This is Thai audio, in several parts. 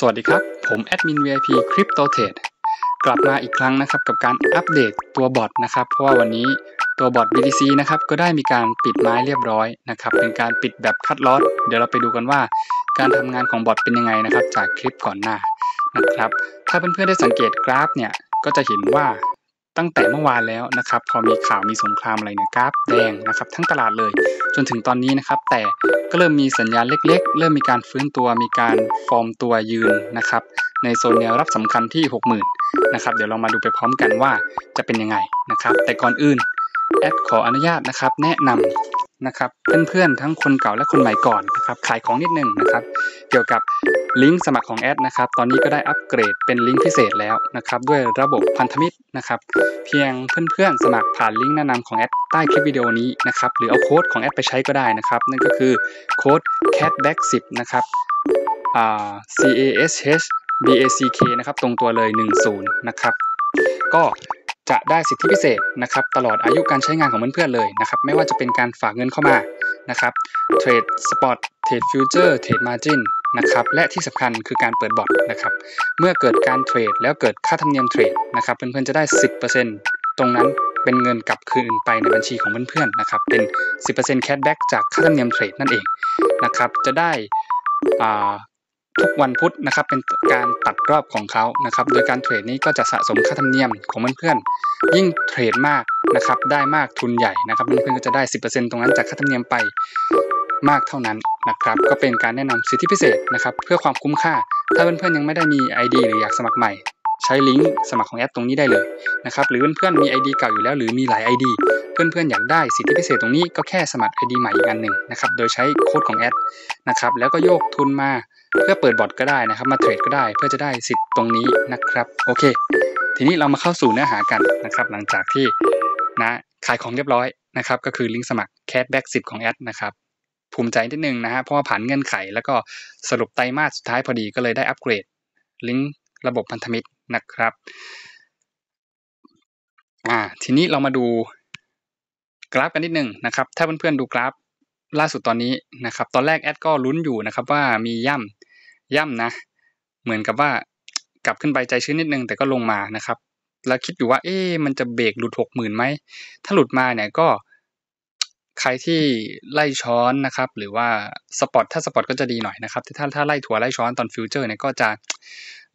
สวัสดีครับผมแอดมิน VIP Crypto Trade กลับมาอีกครั้งนะครับกับการอัปเดตตัวบอทนะครับ เพราะว่าวันนี้ตัวบอท BTC นะครับก็ได้มีการปิดไม้เรียบร้อยนะครับเป็นการปิดแบบคัดลอสเดี๋ยวเราไปดูกันว่าการทำงานของบอทเป็นยังไงนะครับจากคลิปก่อนหน้านะครับ ถ้าเพื่อนๆได้สังเกตกราฟเนี่ยก็จะเห็นว่าตั้งแต่เมื่อวานแล้วนะครับ พอมีข่าวมีสงครามอะไรเนี่ยกราฟแดงนะครับทั้งตลาดเลยจนถึงตอนนี้นะครับ แต่ก็เริ่มมีสัญญาณเล็กๆ เริ่มมีการฟื้นตัวมีการฟอร์มตัวยืนนะครับในโซนแนวรับสำคัญที่60,000นะครับเดี๋ยวเรามาดูไปพร้อมกันว่าจะเป็นยังไงนะครับ แต่ก่อนอื่นแอดขออนุญาตนะครับแนะนำนะครับเพื่อนๆ ทั้งคนเก่าและคนใหม่ก่อนนะครับขายของนิดนึงนะครับ เกี่ยวกับลิงก์สมัครของแอดนะครับตอนนี้ก็ได้อัปเกรดเป็นลิงก์พิเศษแล้วนะครับด้วยระบบพันธมิตรนะครับเพียงเพื่อนๆ สมัครผ่านลิงก์แนะนำของแอดใต้คลิปวิดีโอนี้นะครับหรือเอาโค้ดของแอดไปใช้ก็ได้นะครับนั่นก็คือโค้ด catback 10นะครับ C A S H B A C K นะครับตรงตัวเลย 10นะครับก็จะได้สิทธิพิเศษนะครับตลอดอายุการใช้งานของเพื่อนๆเลยนะครับไม่ว่าจะเป็นการฝากเงินเข้ามานะครับเทรดสปอตเทรดฟิวเจอร์เทรดมาจินนะครับและที่สำคัญคือการเปิดบอทนะครับเมื่อเกิดการเทรดแล้วเกิดค่าธรรมเนียมเทรดนะครับเพื่อนๆจะได้ 10%ตรงนั้นเป็นเงินกลับคืนไปในบัญชีของเพื่อนๆนะครับเป็น 10% cashback จากค่าธรรมเนียมเทรดนั่นเองนะครับจะได้ทุกวันพุธนะครับเป็นการตัดรอบของเขานะครับโดยการเทรดนี้ก็จะสะสมค่าธรรมเนียมของเพื่อนๆยิ่งเทรดมากนะครับได้มากทุนใหญ่นะครับเพื่อนๆก็จะได้10%ตรงนั้นจากค่าธรรมเนียมไปมากเท่านั้นนะครับก็เป็นการแนะนำสิทธิพิเศษนะครับเพื่อความคุ้มค่าถ้าเพื่อนๆยังไม่ได้มี ID หรืออยากสมัครใหม่ใช้ลิงก์สมัครของแอปตรงนี้ได้เลยนะครับหรือเพื่อนๆมี ID เก่าอยู่แล้ว หรือมีหลาย ID เพื่อนๆอยากได้สิทธิพิเศษตรงนี้ก็แค่สมัคร ID ใหม่อีกอันหนึ่งนะครับโดยใช้โค้ดของแอดนะครับแล้วก็โยกทุนมาเพื่อเปิดบอทก็ได้นะครับมาเทรดก็ได้เพื่อจะได้สิทธิ์ตรงนี้นะครับโอเค ทีนี้เรามาเข้าสู่เนื้อหากันนะครับหลังจากที่นะขายของเรียบร้อยนะครับก็คือลิงก์สมัครแคชแบ็กสิบของแอดนะครับภูมิใจนิดนึงนะฮะเพราะว่าผ่านเงื่อนไขแล้วก็สรุปไตรมาสสุดท้ายพอดีก็เลยได้อัปเกรดลิงก์ระบบพันธมิตรนะครับ อ่า ทีนี้เรามาดูกราฟกันนิดนึงนะครับ ถ้าเพื่อนๆดูกราฟ ล่าสุดตอนนี้นะครับ ตอนแรกแอดก็ลุ้นอยู่นะครับ ว่ามีย่ำย่ำนะ เหมือนกับว่ากลับขึ้นไปใจชื้นนิดนึง แต่ก็ลงมา นะครับ แล้วคิดอยู่ว่าเอ๊มันจะเบรกหลุดหกหมื่นไหม ถ้าหลุดมาเนี่ยก็ ใครที่ไล่ช้อนนะครับ หรือว่าสปอตถ้าสปอตก็จะดีหน่อยนะครับแต่ถ้าถ้าไล่ถั่วไล่ช้อนตอนฟิวเจอร์เนี่ยก็จะ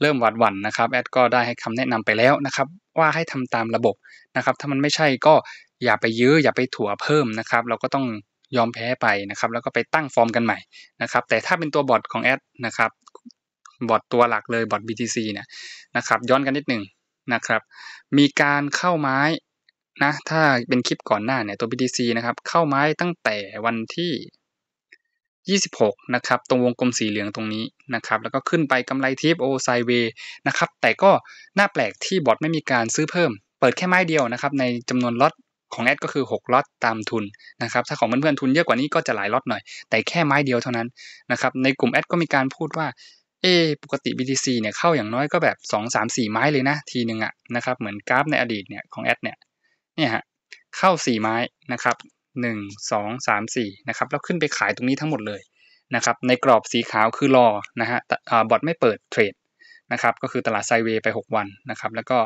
เริ่มหวัดหวั่นนะครับแอดก็ได้ให้คำแนะนำไปแล้วนะครับว่าให้ทำตามระบบนะครับ ถ้ามันไม่ใช่ก็อย่าไปยื้ออย่าไปถั่วเพิ่มนะครับ เราก็ต้องยอมแพ้ไปนะครับแล้วก็ไปตั้งฟอร์มกันใหม่นะครับแต่ถ้าเป็นตัวบอทของแอดนะครับบอทตัวหลักเลยบอท BTC เนี่ยนะครับ ย้อนกันนิดหนึ่งนะครับมีการเข้าไม้นะถ้าเป็นคลิปก่อนหน้าเนี่ยตัว BTC นะครับเข้าไม้ตั้งแต่วันที่26 นะครับ ตรงวงกลมสีเหลืองตรงนี้นะครับ แล้วก็ขึ้นไปกำไรทิปโอไซเวนะครับ แต่ก็น่าแปลกที่บอทไม่มีการซื้อเพิ่ม เปิดแค่ไม้เดียวนะครับ ในจำนวนล็อตของแอดก็คือ 6ล็อตตามทุนนะครับ ถ้าของเพื่อนๆทุนเยอะกว่านี้ก็จะหลายล็อตหน่อย แต่แค่ไม้เดียวเท่านั้นนะครับ ในกลุ่มแอดก็มีการพูดว่าเอปกติ BTC เนี่ยเข้าอย่างน้อยก็แบบ 2 3 4 ไม้เลยนะทีหนึ่งอะนะครับเหมือนกราฟในอดีตเนี่ยของแอดเนี่ยเนี่ยฮะเข้า4ไม้นะครับ1 2 3 4 นะครับ แล้วขึ้นไปขายตรงนี้ทั้งหมดเลยนะครับในกรอบสีขาวคือรอนะฮะบอทไม่เปิดเทรดนะครับก็คือตลาดไซเวย์ไป 6 วันนะครับ แล้วก็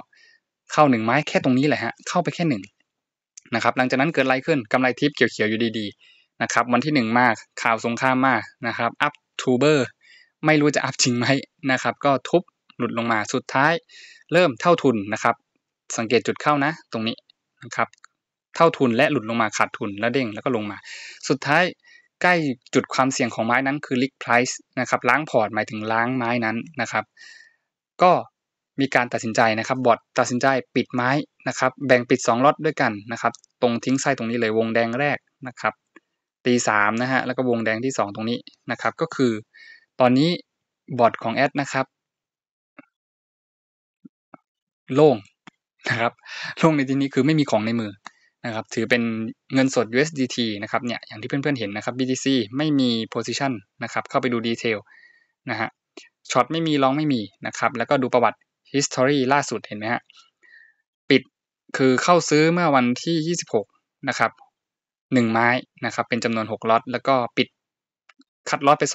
เข้า 1 ไม้แค่ตรงนี้แหละฮะ เข้าไปแค่1นนะครับหลังจากนั้นเกิดอะไรขึ้น กำไรทิพปเขียวๆ อยู่ดีๆนะครับวันที่ 1 มากข่าวสงครามมานะครับอัพทูเบอร์ ไม่รู้จะอัพจริงไหมนะครับก็ทุบหลุดลงมาสุดท้าย เริ่มเท่าทุนนะครับ สังเกตจุดเข้านะตรงนี้นะครับเท่าทุนและหลุดลงมาขาดทุนแล้วเด้งแล้วก็ลงมา สุดท้ายใกล้จุดความเสี่ยงของไม้นั้นคือลิกไพรซ์นะครับ ล้างพอร์ตหมายถึงล้างไม้นั้นนะครับ ก็มีการตัดสินใจนะครับบอดตัดสินใจปิดไม้นะครับ แบ่งปิด2ล็อตด้วยกันนะครับ ตรงทิ้งไส้ตรงนี้เลยวงแดงแรกนะครับตีสามนะฮะแล้วก็วงแดงที่ 2 ตรงนี้นะครับ ก็คือตอนนี้บอดของแอดนะครับ โล่งนะครับโล่งในที่นี้คือไม่มีของในมือนะครับถือเป็นเงินสด USDT นะครับเนี่ยอย่างที่เพื่อนๆเห็นนะครับ BTC ไม่มี position นะครับเข้าไปดูดีเทลนะฮะช็อตไม่มีลองไม่มีนะครับแล้วก็ดูประวัติ history ล่าสุดเห็นไหมฮะ ปิดคือเข้าซื้อเมื่อวันที่ 26 นะครับ1ไม้นะครับเป็นจำนวน6ล็อตแล้วก็ปิดคัดล็อตไป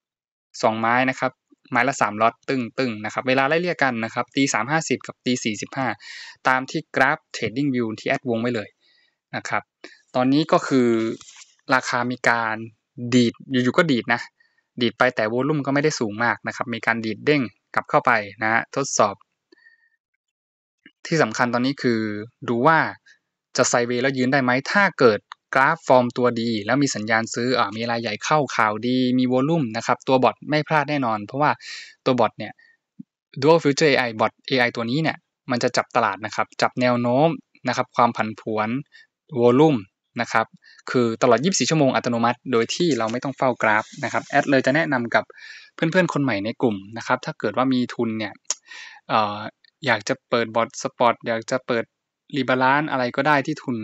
2 2ไม้นะครับไม้ละ 3ล็อตตึงตึงนะครับเวลาไล่เรียกกันนะครับตีสามห้าสิบกับตีสี่สิบห้าตามที่กราฟ Trading View ที่แอดวงไว้เลยนะครับ ตอนนี้ก็คือราคามีการดีด อยู่ๆ ก็ดีดนะ ดีดไปแต่โวลุ่มก็ไม่ได้สูงมากนะครับ มีการดีดเด้งกลับเข้าไปนะฮะ ทดสอบ ที่สำคัญตอนนี้คือดูว่าจะไซเว์แล้วยืนได้ไหม ถ้าเกิดกราฟฟอร์มตัวดี แล้วมีสัญญาณซื้ออมีรายใหญ่เข้าข่าวดี มีโวลุ่มนะครับ ตัวบอทไม่พลาดแน่นอน เพราะว่าตัวบอทเนี่ย Dual Future AI บอท AI ตัวนี้เนี่ย มันจะจับตลาดนะครับ จับแนวโน้มนะครับ ความผันผวนวอลลุ่มนะครับ คือตลอด 24 ชั่วโมงอัตโนมัติโดยที่เราไม่ต้องเฝ้ากราฟนะครับแอดเลยจะแนะนำกับเพื่อนๆ คนใหม่ในกลุ่มนะครับ ถ้าเกิดว่ามีทุนเนี่ยออยากจะเปิดบอทสปอตอยากจะเปิดรีบาลานซ์อะไรก็ได้ที่ทุน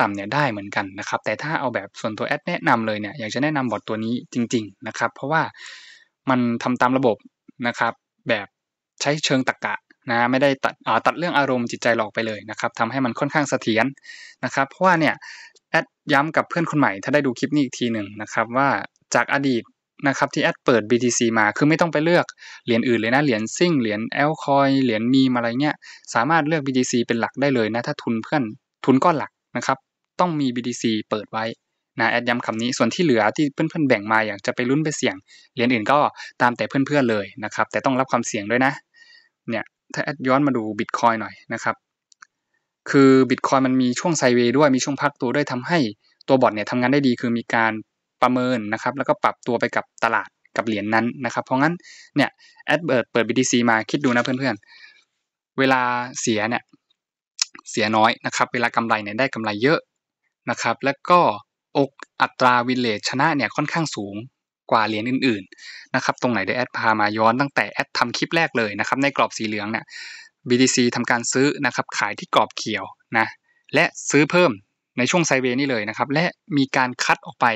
ต่ำเนี่ยได้เหมือนกันนะครับ แต่ถ้าเอาแบบส่วนตัวแอดแนะนำเลยเนี่ยอยากจะแนะนำบอทตัวนี้จริงๆนะครับ เพราะว่ามันทำตามระบบนะครับแบบใช้เชิงตรรกะนะไม่ได้ตัดตัดเรื่องอารมณ์จิตใจหลอกไปเลยนะครับทำให้มันค่อนข้างเสถียรนะครับเพราะว่าเนี่ยแอดย้ำกับเพื่อนคนใหม่ถ้าได้ดูคลิปนี้อีกทีหนึ่งนะครับ ว่าจากอดีตนะครับที่แอดเปิด BTC มาคือไม่ต้องไปเลือกเหรียญอื่นเลยนะเหรียญซิ่งเหรียญแอลคอยเหรียญมีมอะไรเงี้ยสามารถเลือก BTC เป็นหลักได้เลยนะ ถ้าทุนเพื่อนทุนก้อนหลักนะครับต้องมี BTC เปิดไว้นะแอดย้ำคำนี้ส่วนที่เหลือที่เพื่อน ๆแบ่งมาอยากจะไปลุ้นไปเสี่ยงเหรียญอื่นก็ตามแต่เพื่อนๆเลยนะครับแต่ต้องรับความเสี่ยงด้วยนะ เนี่ยถ้าแอดย้อนมาดูบิตคอยหน่อยนะครับ คือบิตคอยมันมีช่วงไซเวย์ด้วย มีช่วงพักตัว ด้วยทำให้ตัวบอทเนี่ยทำงานได้ดี คือมีการประเมินนะครับ แล้วก็ปรับตัวไปกับตลาดกับเหรียญนนั้นนะครับ เพราะงั้นเนี่ยแอดเบิร์ดเปิด BTC มาคิดดูนะเพื่อนๆ เวลาเสียเนี่ยเสียน้อยนะครับ เวลากำไรเนี่ยได้กำไรเยอะนะครับ แล้วก็อกอัตราวินเลทชนะเนี่ยค่อนข้างสูงกว่าเหรียญอื่นๆนะครับตรงไหนเดี๋ยวแอดพามาย้อนตั้งแต่แอดทำคลิปแรกเลยนะครับในกรอบสีเหลืองเนี่ย BTC ทำการซื้อนะครับขายที่กรอบเขียวนะและซื้อเพิ่มในช่วงไซเวนี่เลยนะครับและมีการคัดออกไป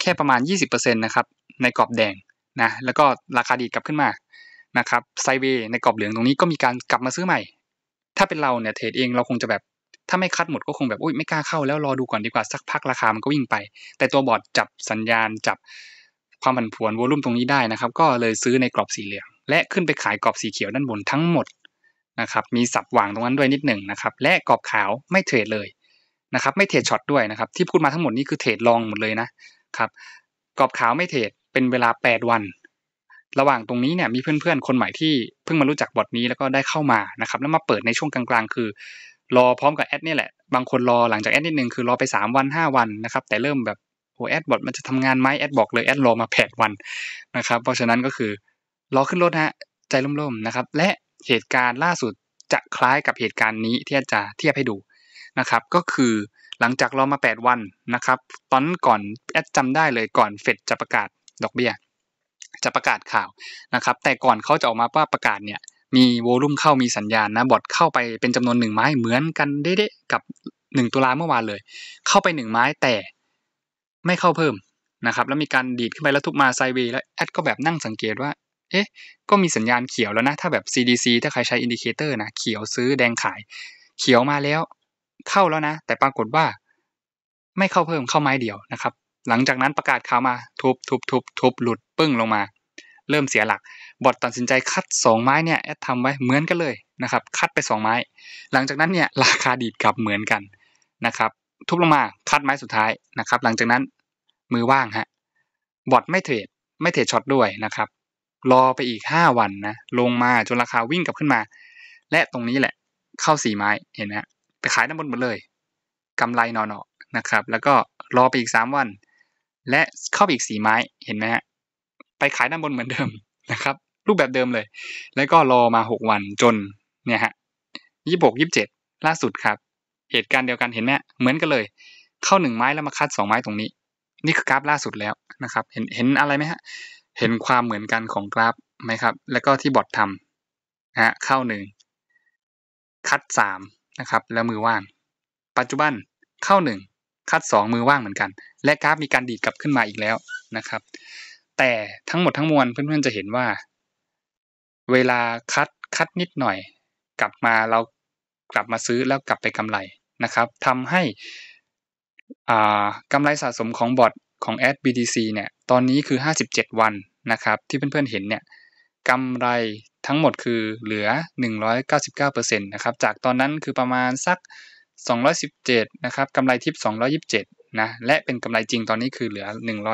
แค่ประมาณ 20%นะครับในกรอบแดงนะแล้วก็ราคาดีกลับขึ้นมานะครับไซเวในกรอบเหลืองตรงนี้ก็มีการกลับมาซื้อใหม่ ถ้าเป็นเราเนี่ยเทรดเองเราคงจะแบบถ้าไม่คัดหมดก็คงแบบอุ้ยไม่กล้าเข้าแล้วรอดูก่อนดีกว่าสักพักราคามันก็วิ่งไป แต่ตัวบอร์ดจับสัญญาณจับความผันผวนโวลุ่มตรงนี้ได้นะครับก็เลยซื้อในกรอบสีเหลืองและขึ้นไปขายกรอบสีเขียวด้านบนทั้งหมดนะครับมีสับวางตรงนั้นด้วยนิดหนึ่งนะครับและกรอบขาวไม่เทรดเลยนะครับไม่เทรดช็อตด้วยนะครับที่พูดมาทั้งหมดนี้คือเทรดลองหมดเลยนะครับกรอบขาวไม่เทรดเป็นเวลา 8 วัน ระหว่างตรงนี้เนี่ยมีเพื่อนๆ คนใหม่ที่เพิ่งมารู้จักบอทนี้แล้วก็ได้เข้ามานะครับแล้วมาเปิดในช่วงกลางๆคือรอพร้อมกับแอดนี่แหละบางคนรอหลังจากแอดนิดนึงคือรอไป3วัน5 วันนะครับแต่เริ่มแบบโอ้แอดบอทมันจะทำงานไหมแอดบอกเลยแอดรอมาแปดวันนะครับเพราะฉะนั้นก็คือ รอขึ้นรถฮะใจร่มๆนะครับ และเหตุการณ์ล่าสุดจะคล้ายกับเหตุการณ์นี้ที่อาจารย์เทียบให้ดูนะครับ ก็คือหลังจากรอมา 8 วันนะครับ ตอนก่อนแอดจำได้เลยก่อนเฟดจะประกาศดอกเบี้ยจะประกาศข่าวนะครับ แต่ก่อนเขาจะออกมาว่าประกาศเนี่ยมีโวลุ่มเข้ามีสัญญาณนะบอทเข้าไปเป็นจำนวนหนึ่งไม้เหมือนกันเด๊ะกับ1 ตุลาเมื่อวานเลย เข้าไป1ไม้แต่ไม่เข้าเพิ่มนะครับ แล้วมีการดีดขึ้นไปแล้วทุบมาไซเวย์แล้ว แอดก็แบบนั่งสังเกตว่า เอ๊ะ ก็มีสัญญาณเขียวแล้วนะ ถ้าแบบ CDC ถ้าใครใช้อินดิเคเตอร์นะ เขียวซื้อแดงขายเขียวมาแล้ว เข้าแล้วนะ แต่ปรากฏว่า ไม่เข้าเพิ่มเข้าไม้เดียวนะครับ หลังจากนั้นประกาศข่าวมาทุบทุบทุบทุบหลุดปึ้งลงมา เริ่มเสียหลักบอทตัดสินใจคัด2ไม้เนี่ยแอดทำไว้เหมือนกันเลยนะครับคัดไป2ไม้หลังจากนั้นเนี่ยราคาดีดกลับเหมือนกันนะครับทุบลงมาคัดไม้สุดท้ายนะครับหลังจากนั้นมือว่างฮะ บอทไม่เทรด ไม่เทรดช็อตด้วยนะครับ รอไปอีก5วันนะ ลงมาจนราคาวิ่งกลับขึ้นมา และตรงนี้แหละ เข้าสีไม้ เห็นไหมไปขายด้านบนหมดเลย กำไรนอนๆนะครับ แล้วก็รอไปอีก3วัน และเข้าอีกสีไม้ เห็นไหมฮะ ไปขายด้านบนเหมือนเดิมนะครับ รูปแบบเดิมเลย แล้วก็รอมา6วันจนเนี่ยฮะยี่สิบหกยี่เจ็ดล่าสุดครับ เหตุการณ์เดียวกันเห็นไหมเหมือนกันเลย เข้าหนึ่งไม้แล้วมาคัดสองไม้ตรงนี้นี่คือกราฟล่าสุดแล้วนะครับ เห็นเห็นอะไรไหมฮะเห็นความเหมือนกันของกราฟไหมครับ แล้วก็ที่บอททำฮะเข้าหนึ่งคัดสามนะครับ แล้วมือว่าง ปัจจุบันเข้าหนึ่งคัดสองมือว่างเหมือนกัน และกราฟมีการดีดกลับขึ้นมาอีกแล้วนะครับ แต่ทั้งหมดทั้งมวล เพื่อนๆจะเห็นว่า เวลาคัดคัดนิดหน่อย กลับมาเรากลับมาซื้อแล้วกลับไปกำไรนะครับ ทำให้กำไรสะสมของบอทของแอด BDC เนี่ย ตอนนี้คือ 57 วันนะครับที่เพื่อนๆเห็นเนี่ยกำไรทั้งหมดคือเหลือ 199%นะครับจากตอนนั้นคือประมาณสัก217 นะครับกำไรทิป 227นะและเป็นกำไรจริงตอนนี้คือเหลือ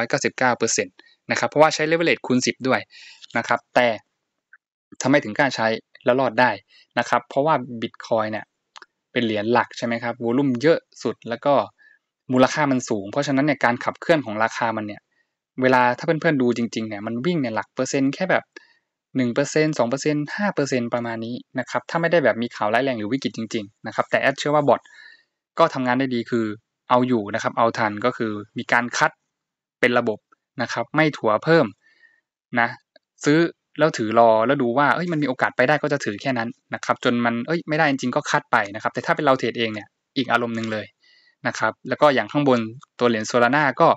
199%นะครับเพราะว่าใช้เลเวลเลตคูณ10 ด้วยนะครับแต่ทำไมถึงกล้าใช้แล้วรอดได้นะครับเพราะว่าบิตคอยเนี่ยเป็นเหรียญหลักใช่ไหมครับวอลุ่มเยอะสุดแล้วก็มูลค่ามันสูง เพราะฉะนั้นเนี่ยการขับเคลื่อนของราคามันเนี่ย เวลาถ้าเพื่อนๆดูจริงๆเนี่ยมันวิ่งเนี่ยหลักเปอร์เซ็นต์แค่แบบ 1% 2% 5%ประมาณนี้นะครับ ถ้าไม่ได้แบบมีข่าวร้ายแรงหรือวิกฤตจริงๆนะครับแต่แอดเชื่อว่าบอทก็ทำงานได้ดีคือเอาอยู่นะครับ เอาทันก็คือมีการคัดเป็นระบบนะครับ ไม่ถัวเพิ่มนะซื้อแล้วถือรอแล้วดูว่าเอ้ยมันมีโอกาสไปได้ก็จะถือแค่นั้นนะครับจนมันเอ้ยไม่ได้จริงๆก็คัดไปนะครับแต่ถ้าเป็นเราเทรดเองเนี่ยอีกอารมณ์หนึ่งเลยนะครับแล้วก็อย่างข้างบนตัวเหรียญโซลาร่าก็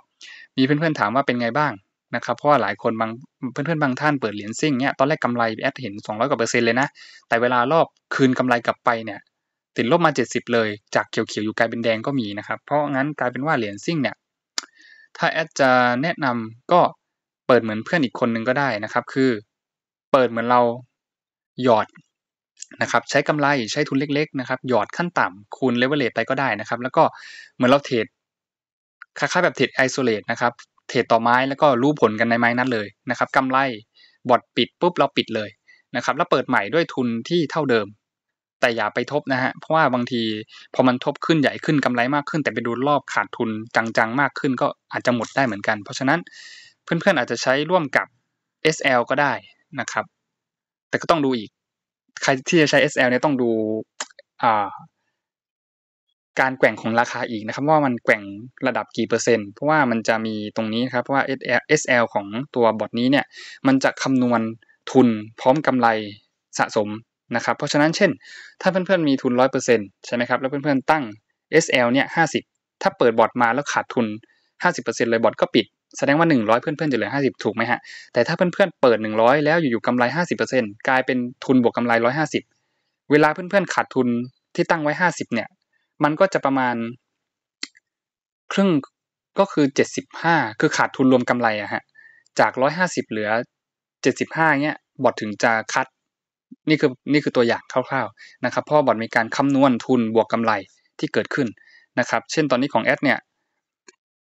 มีเพื่อนๆถามว่าเป็นไงบ้างนะครับเพราะว่าหลายคนบางเพื่อนๆบางท่านเปิดเหรียญซิ่งเนี่ยตอนแรกกำไรแอดเห็น200กว่าเปอร์เซ็นต์เลยนะแต่เวลารอบคืนกำไรกลับไปเนี่ยติดลบมา 70 เลย จากเขียวๆอยู่กลายเป็นแดงก็มีนะครับเพราะงั้นกลายเป็นว่าเหรียญซิ่งเนี่ยถ้าแอดจะแนะนำก็เปิดเหมือนเพื่อนอีกคนนึงก็ได้นะครับคือเปิดเหมือนเราหยอดนะครับใช้กำไรใช้ทุนเล็กๆนะครับหยอดขั้นต่ำคูณเลเวลเลตไปก็ได้นะครับ แล้วก็เหมือนเราเทรดคล้ายๆแบบเทรดไอโซเลตนะครับเทรดต่อไม้แล้วก็รู้ผลกันในไม้นั้นเลยนะครับกำไรบอดปิดปุ๊บ เราปิดเลยนะครับ แล้วเปิดใหม่ด้วยทุนที่เท่าเดิม แต่อย่าไปทบนะฮะเพราะว่าบางทีพอมันทบขึ้นใหญ่ขึ้น กำไรมากขึ้น แต่ไปดูรอบขาดทุนจังๆมากขึ้น ก็อาจจะหมดได้เหมือนกัน เพราะฉะนั้นเพื่อนๆอาจจะใช้ร่วมกับ SL ก็ได้นะครับ แต่ก็ต้องดูอีกใครที่จะใช้ SL เนี่ยต้องดูอ่าการแกว่งของราคาอีกนะครับ ว่ามันแกว่งระดับกี่เปอร์เซ็นต์เพราะว่ามันจะมีตรงนี้ครับเพราะว่า SL SL ของตัวบอทนี้เนี่ย มันจะคำนวณทุนพร้อมกำไรสะสมนะครับ เพราะฉะนั้นเช่น ถ้าเพื่อนๆมีทุน 100%ใช่ไหมครับ แล้วเพื่อนๆ ตั้ง SL เนี่ย50 ถ้าเปิดบอทมาแล้วขาดทุน 50%เลยบอทก็ปิดแสดงว่า100 เพื่อนๆ จะเหลือ 50 ถูกไหมฮะ แต่ถ้าเพื่อนๆ เปิด 100 แล้วอยู่ๆกำไร50%กลายเป็นทุนบวกกำไร 150 เวลาเพื่อนๆ ขาดทุนที่ตั้งไว้ 50 เนี่ย มันก็จะประมาณ ครึ่งก็คือ 75 คือขาดทุนรวมกำไรอะฮะจาก 150 เหลือ 75เนี่ยบอดถึงจะคัดนี่คือนี่คือตัวอย่างคร่าวๆนะครับเพราะบอดมีการคำนวณทุนบวกกำไรที่เกิดขึ้นนะครับเช่นตอนนี้ของแอดเนี่ย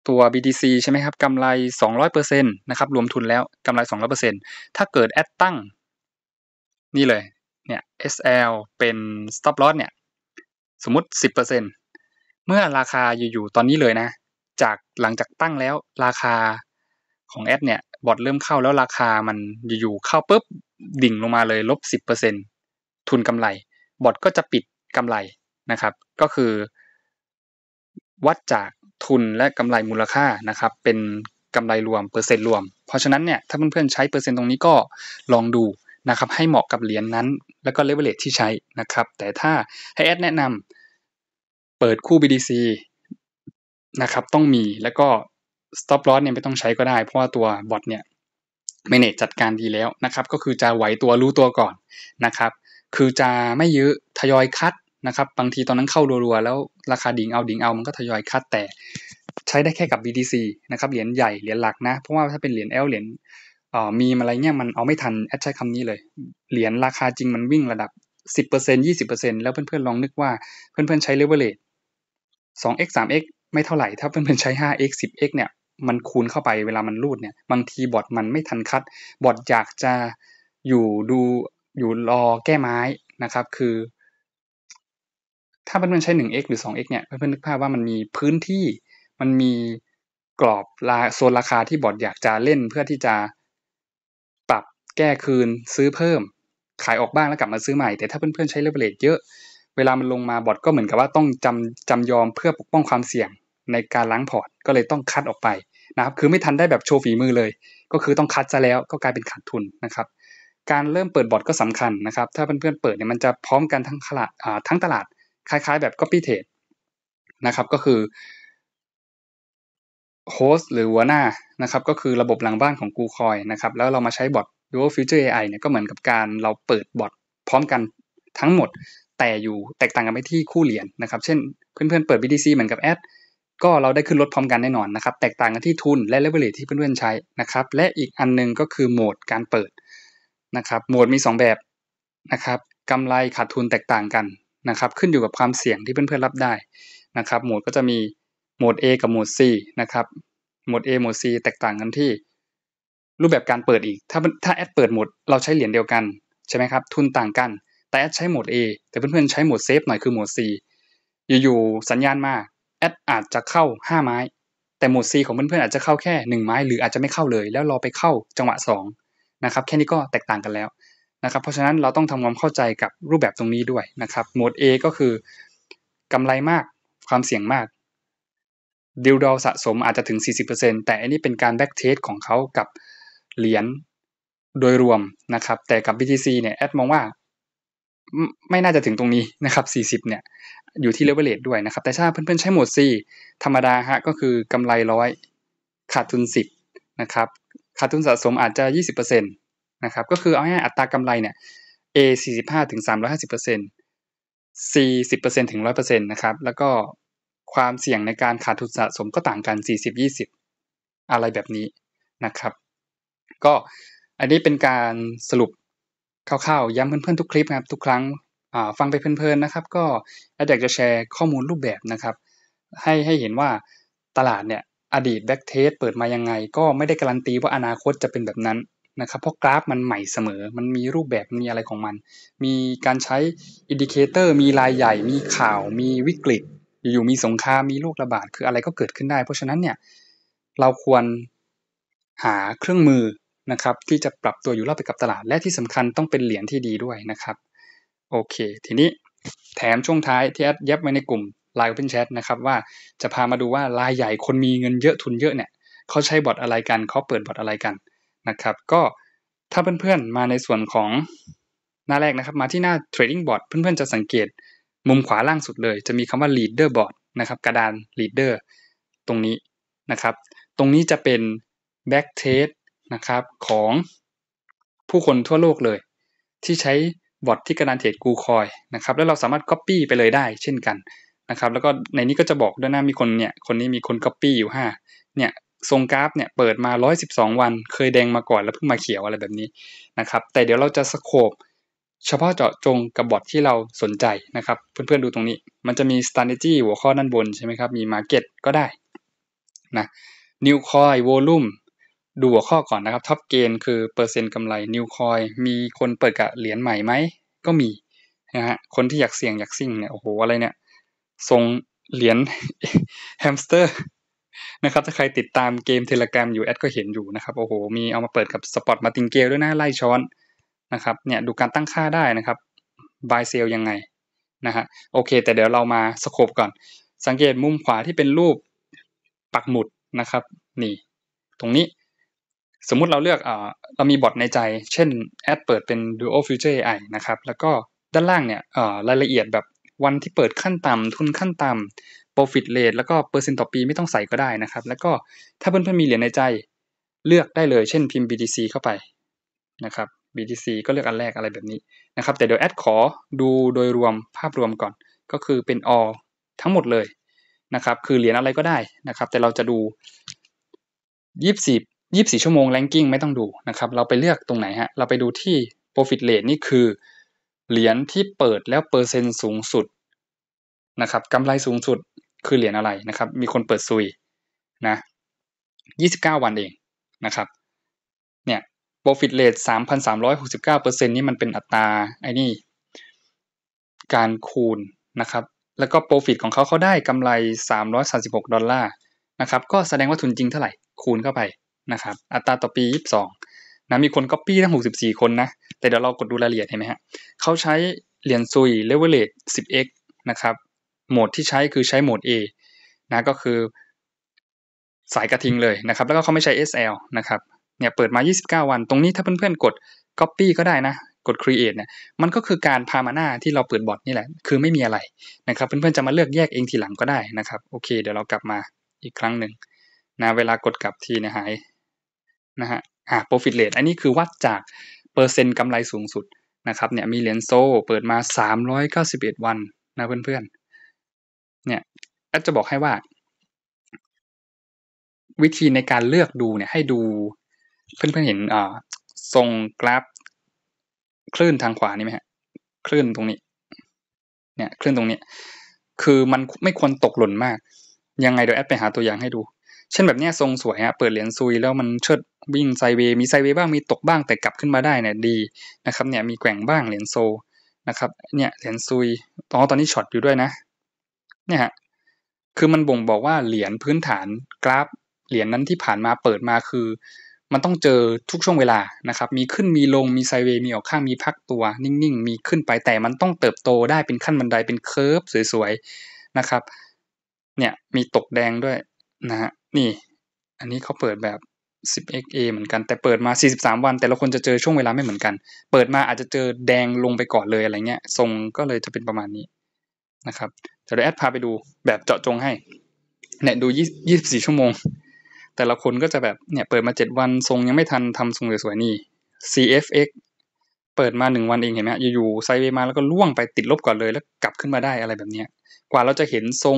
ตัว BTC ใช่ไหมครับ กำไร 200%นะครับ รวมทุนแล้ว กำไร 200%ถ้าเกิดแอดตั้ง นี่เลย เนี่ย SL เป็น stop loss เนี่ย สมมติ 10%เมื่อราคาอยู่ๆตอนนี้เลยนะ จากหลังจากตั้งแล้วราคาของแอดเนี่ย บอทเริ่มเข้าแล้วราคามันอยู่ๆเข้าปุ๊บดิ่งลงมาเลยลบ10%ทุนกำไร บอทก็จะปิดกำไรนะครับ ก็คือวัดจากทุนและกำไรมูลค่านะครับเป็นกำไรรวมเปอร์เซ็นต์รวม เพราะฉะนั้นเนี่ยถ้าเพื่อนๆใช้เปอร์เซ็นต์ตรงนี้ก็ลองดูนะครับ ให้เหมาะกับเหรียญนนั้น แล้วก็เลเวลเลทที่ใช้นะครับ แต่ถ้าให้แอดแนะนำเปิดคู่ BDC นะครับต้องมีแล้วก็ stop loss เนี่ยไม่ต้องใช้ก็ได้ เพราะว่าตัวบอทเนี่ยเมเนจจัดการดีแล้วนะครับก็คือจะไหวตัวรู้ตัวก่อนนะครับ คือจะไม่ยื้อทยอยคัดนะครับบางทีตอนนั้นเข้ารัวๆ แล้วราคาดิ่งเอาดิ่งเอามันก็ทยอยคัดแต่ใช้ได้แค่กับ BTC นะครับเหรียญใหญ่ เหรียญหลักนะ เพราะว่าถ้าเป็นเหรียญ L เหรียญมีอะไรเงี้ยมันเอาไม่ทัน แอดใช้คำนี้เลย เหรียญราคาจริงมันวิ่งระดับ 10% 20%แล้วเพื่อนๆลองนึกว่า เพื่อนๆใช้เลเว r เ g e 2x 3x ไม่เท่าไหร่ ถ้าเพื่อนๆใช้ 5x 10x เนี่ย มันคูณเข้าไปเวลามันรูดเนี่ย บางทีบอดมันไม่ทันคัดบอดอยากจะอยู่ดูอยู่รอแก้ไม้นะครับ คือถ้าเพื่อนๆใช้ 1x หรือสอ x เนี่ยเพื่อนๆ นึกภาพว่ามันมีพื้นที่มันมีกรอบาโซนราคาที่บอร์ดอยากจะเล่นเพื่อที่จะปรับแก้คืนซื้อเพิ่มขายออกบ้างแล้วกลับมาซื้อใหม่ แต่ถ้าเพื่อนๆใช้เลเวลเยอะเวลามันลงมาบอร์ดก็เหมือนกับว่าต้องจำจำยอมเพื่อปกป้องความเสี่ยงในการล้างพอร์ตก็เลยต้องคัดออกไปนะครับคือไม่ทันได้แบบโชว์ฝีมือเลย ก็คือต้องคัดซะแล้วก็กลายเป็นขาดทุนนะครับ การเริ่มเปิดบอร์ดก็สำคัญนะครับ ถ้าเพื่อนๆเปิดเนี่ยมันจะพร้อมกันทั้งตลาดทั้งตลาดคล้ายๆแบบ Copy Trade นะครับก็คือ Host หรือหัวหน้านะครับก็คือระบบหลังบ้านของ g ู c o i n นะครับแล้วเรามาใช้บอท Dual Future AI เนี่ยก็เหมือนกับการเราเปิดบอทพร้อมกันทั้งหมดแต่อยู่แตกต่างกันไปที่คู่เหรียญนนะครับเช่น เพื่อน ๆ เปิด BTC เหมือนกับแอดก็เราได้ขึ้นรถพร้อมกันแน่นอนนะครับแตกต่างกันที่ทุนและเลเวลที่เพื่อนๆใช้นะครับและอีกอันนึงก็คือโหมดการเปิดนะครับโหมดมี 2 แบบนะครับกำไรขาดทุนแตกต่างกันนะครับขึ้นอยู่กับความเสี่ยงที่เพื่อนๆรับได้นะครับโหมดก็จะมีโหมด A กับโหมด C นะครับโหมด A โหมด C แตกต่างกันที่ รูปแบบการเปิดอีกถ้าถ้าแอดเปิดโหมดเราใช้เหรียญเดียวกัน ใช่ไหมครับทุนต่างกัน แต่แอดใช้โหมด A แต่เพื่อนๆ ใช้โหมดเซฟหน่อยคือโหมด C อยู่ๆ สัญญาณมาแอดอาจจะเข้า 5 ไม้ แต่โหมด C ของเพื่อนๆอาจจะเข้าแค่ 1 ไม้หรืออาจจะไม่เข้าเลย แล้วรอไปเข้าจังหวะ 2 นะครับแค่นี้ก็แตกต่างกันแล้วนะครับเพราะฉะนั้นเราต้องทำความเข้าใจกับรูปแบบตรงนี้ด้วยนะครับ โหมด A ก็คือกำไรมากความเสี่ยงมากดิวดอลสะสมอาจจะถึง 40%แต่อันนี้เป็นการแบ็กเทสของเขากับเหรียญโดยรวมนะครับ แต่กับ BTC เนี่ยแอดมองว่า ไม่น่าจะถึงตรงนี้นะครับ 40 เนี่ยอยู่ที่เลเวลเลด้วยนะครับ แต่ถ้าเพื่อนๆใช้โหมด C ธรรมดาฮะก็คือกำไรร้อยขาดทุน 10นะครับขาดทุนสะสมอาจจะ 20%นะครับก็คือเอาง่ายอัตรากำไรเนี่ย A 45ถึง350% C 10%ถึง 100%นะครับแล้วก็ความเสี่ยงในการขาดทุนสะสมก็ต่างกัน 40 20 อะไรแบบนี้นะครับ ก็อันนี้เป็นการสรุปคร่าวๆย้ำเพื่อนๆทุกคลิปนะครับ ทุกครั้งฟังไปเพลิน ๆนะครับ ก็อยากจะแชร์ข้อมูลรูปแบบนะครับ ให้ให้เห็นว่าตลาดเนี่ยอดีตแบ็กเทสเปิดมายังไงก็ไม่ได้การันตีว่าอนาคตจะเป็นแบบนั้นนะครับเพราะกราฟมันใหม่เสมอมันมีรูปแบบมีอะไรของมัน มีการใช้อินดิเคเตอร์มีรายใหญ่มีข่าวมีวิกฤตอยู่มีสงครามมีโรคระบาด คืออะไรก็เกิดขึ้นได้ เพราะฉะนั้นเนี่ย เราควรหาเครื่องมือนะครับที่จะปรับตัวอยู่รอบไปกับตลาด และที่สำคัญต้องเป็นเหรียญที่ดีด้วยนะครับ โอเค ทีนี้แถมช่วงท้ายที่แอดยบไว้ในกลุ่มไลน์เป็นแชทนะครับว่าจะพามาดูว่ารายใหญ่คนมีเงินเยอะทุนเยอะเนี่ยเขาใช้บอทอะไรกันเขาเปิดบอทอะไรกันนะครับก็ถ้าเพื่อนๆ มาในส่วนของหน้าแรกนะครับมาที่หน้า trading board เพื่อนๆ จะสังเกตมุมขวาล่างสุดเลย จะมีคำว่า leader board นะครับกระดาน leader ตรงนี้นะครับ ตรงนี้จะเป็น back test นะครับของผู้คนทั่วโลกเลย ที่ใช้บอทที่กระดานเทรดกูคอยนะครับแล้วเราสามารถ Copy ไปเลยได้เช่นกันนะครับแล้วก็ในนี้ก็จะบอกด้วยนะมีคนเนี่ย คนนี้มีคน Copy อยู่5 เนี่ยทรงกราฟเนี่ยเปิดมา 112 วัน เคยแดงมาก่อนแล้วเพิ่งมาเขียวอะไรแบบนี้นะครับ แต่เดี๋ยวเราจะสโคบเฉพาะเจาะจงกับบอทที่เราสนใจนะครับ เพื่อนๆดูตรงนี้ มันจะมี strategy หัวข้อด้านบนใช่ไหมครับ มี market ก็ได้นะ new coin volume ดูหัวข้อก่อนนะครับ top gain คือเปอร์เซ็นต์กำไร new coin มีคนเปิดกะเหรียญใหม่ไหมก็มีนะฮะคนที่อยากเสี่ยงอยากซิ่งเนี่ยโอ้โหอะไรเนี่ยทรงเหรียญแฮมสเตอร์นะครับถ้าใครติดตามเกมเทเลกรมอยู่ แอดก็เห็นอยู่นะครับโอ้โหมีเอามาเปิดกับสปอตมาติงเกลด้วยนะไล่ช้อนนะครับเนี่ยดูการตั้งค่าได้นะครับบายเซลยังไงนะฮะโอเค แต่เดี๋ยวเรามาสโคปก่อน สังเกตมุมขวาที่เป็นรูปปักหมุดนะครับนี่ตรงนี้ สมมุติเราเลือกเออเรามีบอทในใจ เช่นแอดเปิดเป็น d u o Future AI นะครับแล้วก็ด้านล่างเนี่ยเออรายละเอียดแบบวันที่เปิดขั้นต่ำทุนขั้นต่ำ profit rate แล้วก็เปอร์เซ็นต์ต่อปี ไม่ต้องใส่ก็ได้นะครับ แล้วก็ถ้าเพื่อนๆมีเหรียญในใจเลือกได้เลยเช่นพิมพ์ BTC เข้าไป นะครับ BTC ก็เลือกอันแรกอะไรแบบนี้ นะครับ แต่เดี๋ยวแอดขอดูโดยรวมภาพรวมก่อนก็คือเป็น all ทั้งหมดเลย นะครับ คือเหรียญอะไรก็ได้นะครับ แต่เราจะดู24 24ชั่วโมงนด์กิ้งไม่ต้องดู นะครับ เราไปเลือกตรงไหนฮะเราไปดูที่ profit rate นี่คือเหรียญที่เปิดแล้วเปอร์เซ็นต์สูงสุดนะครับกำไรสูงสุดคือเหรียญอะไรนะครับ มีคนเปิดซุยนะ29 วันเองนะครับ เนี่ย profit rate 3,369%นี่มันเป็นอัตราไอ้นี่ การคูณนะครับ แล้วก็ profit ของเขาเขาได้กำไร 336ดอลลาร์นะครับ ก็แสดงว่าทุนจริงเท่าไหร่ คูณเข้าไปนะครับ อัตราต่อปี22นะ มีคนก๊อปปี้ทั้ง 64 คนนะ แต่เดี๋ยวเรากดดูรายละเอียดเห็นไหมฮะเขาใช้เหรียญซุยเลเวลเลต 10x นะครับโหมดที่ใช้คือใช้โหมด A นะก็คือ สายกระทิงเลยนะครับ แล้วก็เขาไม่ใช้ SL นะครับเนี่ยเปิดมา 29 วัน ตรงนี้ถ้าเพื่อนๆ กด Copy ก็ได้นะ กด Create เนี่ย มันก็คือการพามาหน้า ที่เราเปิดบอทนี่แหละ คือไม่มีอะไรนะครับเพื่อนๆ จะมาเลือกแยกเองทีหลังก็ได้นะครับโอเค เดี๋ยวเรากลับมาอีกครั้งหนึ่งนะเวลากดกลับทีเนี่ยหายนะฮะอ่า profit rate อันนี้คือวัดจากเปอร์เซ็นต์กำไรสูงสุดนะครับเนี่ยมีเหรียญโซ่เปิดมา 391 วันนะเพื่อนๆเนี่ยแอดจะบอกให้ว่า วิธีในการเลือกดูเนี่ยให้ดู เพื่อนๆเห็นอ่าทรงกราฟคลื่นทางขวานี่ไหมฮะ คลื่นตรงนี้ เนี่ยคลื่นตรงนี้ คือมันไม่ควรตกหล่นมาก ยังไงเดี๋ยวแอดไปหาตัวอย่างให้ดูเช่นแบบเนี้ยทรงสวยฮะเปิดเหรียญซุยแล้วมันเชิดวิ่งไซเวย์มีไซเวย์บ้างมีตกบ้างแต่กลับขึ้นมาได้เนี่ยดีนะครับ เนี่ย มีแกว่งบ้างเหรียญโซนะครับ เนี่ยเหรียญซุยตอนตอนนี้ช็อตอยู่ด้วยนะเนี่ยฮะ คือมันบ่งบอกว่าเหรียญพื้นฐานกราฟเหรียญนนั้นที่ผ่านมาเปิดมาคือ มันต้องเจอทุกช่วงเวลานะครับ มีขึ้นมีลงมีไซเวย์มีออกข้าง มีพักตัวนิ่งๆ มีขึ้นไปแต่มันต้องเติบโตได้เป็นขั้นบันไดเป็นเคอร์ฟสวยๆนะครับ เนี่ยมีตกแดงด้วยนะฮะนี่อันนี้เขาเปิดแบบ 10xa เหมือนกันแต่เปิดมา 43 วัน แต่ละคนจะเจอช่วงเวลาไม่เหมือนกัน เปิดมาอาจจะเจอแดงลงไปก่อนเลยอะไรเงี้ย ทรงก็เลยจะเป็นประมาณนี้นะครับเดี๋ยวแอดพาไปดูแบบเจาะจงให้เนี่ยดูยี่สิบสี่ชั่วโมง แต่ละคนก็จะแบบเนี่ยเปิดมาเจ็ดวันทรงยังไม่ทันทำทรงสวยๆนี่ CFX เปิดมาหนึ่งวันเอง เห็นไหมอยู่ๆไซเวมาแล้วก็ล่วงไปติดลบก่อนเลย แล้วกลับขึ้นมาได้อะไรแบบเนี้ยกว่าเราจะเห็นทรง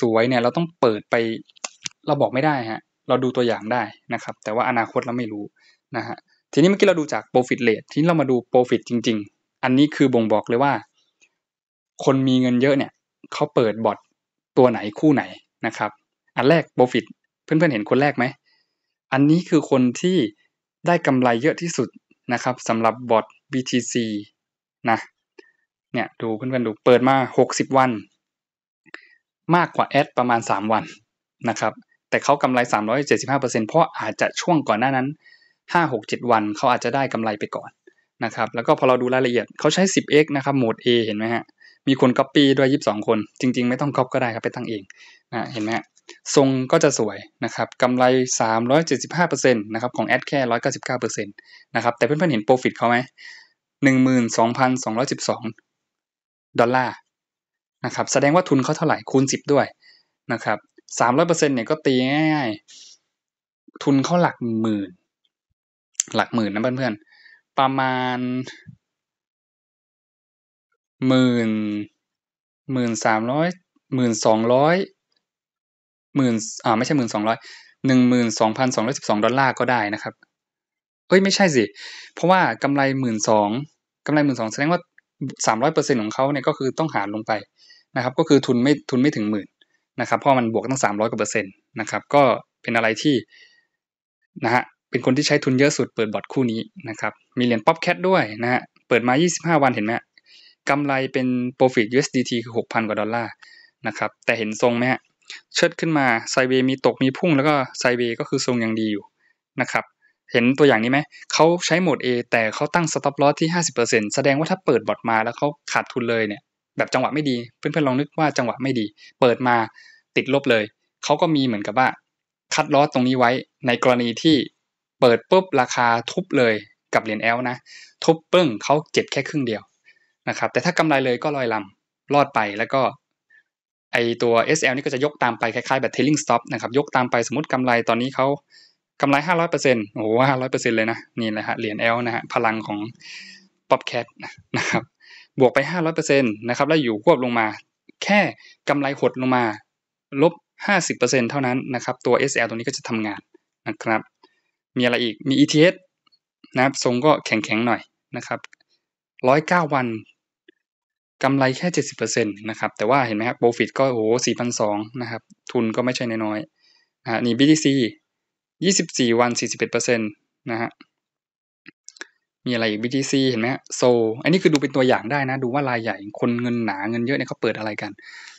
สวยๆเนี่ย เราต้องเปิดไปเราบอกไม่ได้ฮะ เราดูตัวอย่างได้ นะครับ แต่ว่าอนาคตเราไม่รู้นะฮะทีนี้เมื่อกี้เราดูจาก profit rate ทีนี้เรามาดู profit จริง ๆ อันนี้คือบ่งบอกเลยว่าคนมีเงินเยอะเนี่ยเขาเปิดบอทตัวไหนคู่ไหนนะครับ อันแรกโปรฟิต เพื่อนๆเห็นคนแรกไหม อันนี้คือคนที่ได้กำไรเยอะที่สุดนะครับสำหรับบอท BTC นะ เนี่ยดูเพื่อนๆดูเปิดมา 60 วัน มากกว่าแอดประมาณ 3 วันนะครับแต่เขากำไร 375%เพราะอาจจะช่วงก่อนหน้านั้น 5 6 7 วันเขาอาจจะได้กำไรไปก่อนนะครับแล้วก็พอเราดูรายละเอียดเขาใช้ 10x นะครับโหมด A เห็นไหมฮะมีคนก๊อปปี้ด้วยยีิบสองคน จริงๆ ไม่ต้องก๊อปก็ได้ครับ ไปตั้งเองนะเห็นไหมทรงก็จะสวยนะครับกำไร 375%นะครับของแอดแค่ 199%นะครับแต่เพื่อนๆเห็นโปรฟิตเขาไหม12,212 ดอลลาร์นะครับแสดงว่าทุนเขาเท่าไหร่ คูณ 10 ด้วยนะครับ300%เนี่ยก็ตีง่ายๆ ทุนเขาหลักหมื่น หลักหมื่นนะเพื่อนๆ ประมาณหมื่นหมื่นสามร้อยหมื่นสองร้อยหมื่นอ่าไม่ใช่หมื่นสองร้อยหนึ่งหมื่นสองพันสองร้อยสิบสองดอลลาร์ก็ได้นะครับ เอ้ยไม่ใช่สิ เพราะว่ากำไรหมื่นสองกำไรหมื่นสองแสดงว่าสามร้อยเปอร์เซ็นของเขาเนี่ยก็คือต้องหารลงไปนะครับ ก็คือทุนไม่ทุนไม่ถึงหมื่นนะครับเพราะมันบวกตั้งสามร้อยกว่าเปอร์เซ็นต์นะครับก็เป็นอะไรที่นะฮะเป็นคนที่ใช้ทุนเยอะสุด เปิดบอทคู่นี้นะครับมีเหรียญป๊อปแคทด้วยนะฮะเปิดมายี่สิบห้าวันเห็นไหมกำไรเป็น profit USDT คือ 6,000 กว่าดอลลาร์ นะครับ แต่เห็นทรงไหมฮะเชิดขึ้นมา ไซเวมีตกมีพุ่งแล้วก็ไซเวก็คือทรงยังดีอยู่ นะครับ เห็นตัวอย่างนี้ไหมเขาใช้โหมด A แต่เขาตั้ง stop loss ที่ 50%แสดงว่าถ้าเปิดบอทมาแล้วเขาขาดทุนเลยเนี่ยแบบจังหวะไม่ดีเพื่อนๆลองนึกว่าจังหวะไม่ดี เปิดมาติดลบเลยเขาก็มีเหมือนกับว่า คัดลอสตรงนี้ไว้ ในกรณีที่เปิดปุ๊บราคาทุบเลยกับเหรียญแอลนะทุบปึ้งเขาเจ็บแค่ครึ่งเดียวนะครับแต่ถ้ากำไรเลยก็ลอยลำรอดไปแล้วก็ไอตัว SL นี่ก็จะยกตามไปคล้ายๆ แบบ trailing stop นะครับยกตามไปสมมติกำไรตอนนี้เขากำไร 500%โอ้โห 500%เลยนะ นี่แหละฮะเหรียญ L นะฮะพลังของ pop cat นะครับบวกไป 500%นะครับแล้วอยู่ควบลงมาแค่กำไรหดลงมา ลบ 50%เท่านั้นนะครับตัว SL ตรงนี้ก็จะทำงานนะครับ มีอะไรอีกมี ETS นะครับทรงก็แข็งๆหน่อยนะครับ 109 วันกำไรแค่เเเจ็ดสิบปอร์ซ็นตนะครับ แต่ว่าเห็นไหมครับโปรฟิตก็โอ้โหี่พันะครับ ทุนก็ไม่ใช่น้อย้อยนะนี่ BTC ี่วันสสี่ิบเเเอ็ดปร์ซ็นตนะฮะมีอะไรอีก BTC เห็นไหมโซอันนี้คือดูเป็นตัวอย่างได้นะ ดูว่ารายใหญ่คนเงินหนาเงินเยอะเนี่ยเขาเปิดอะไรกัน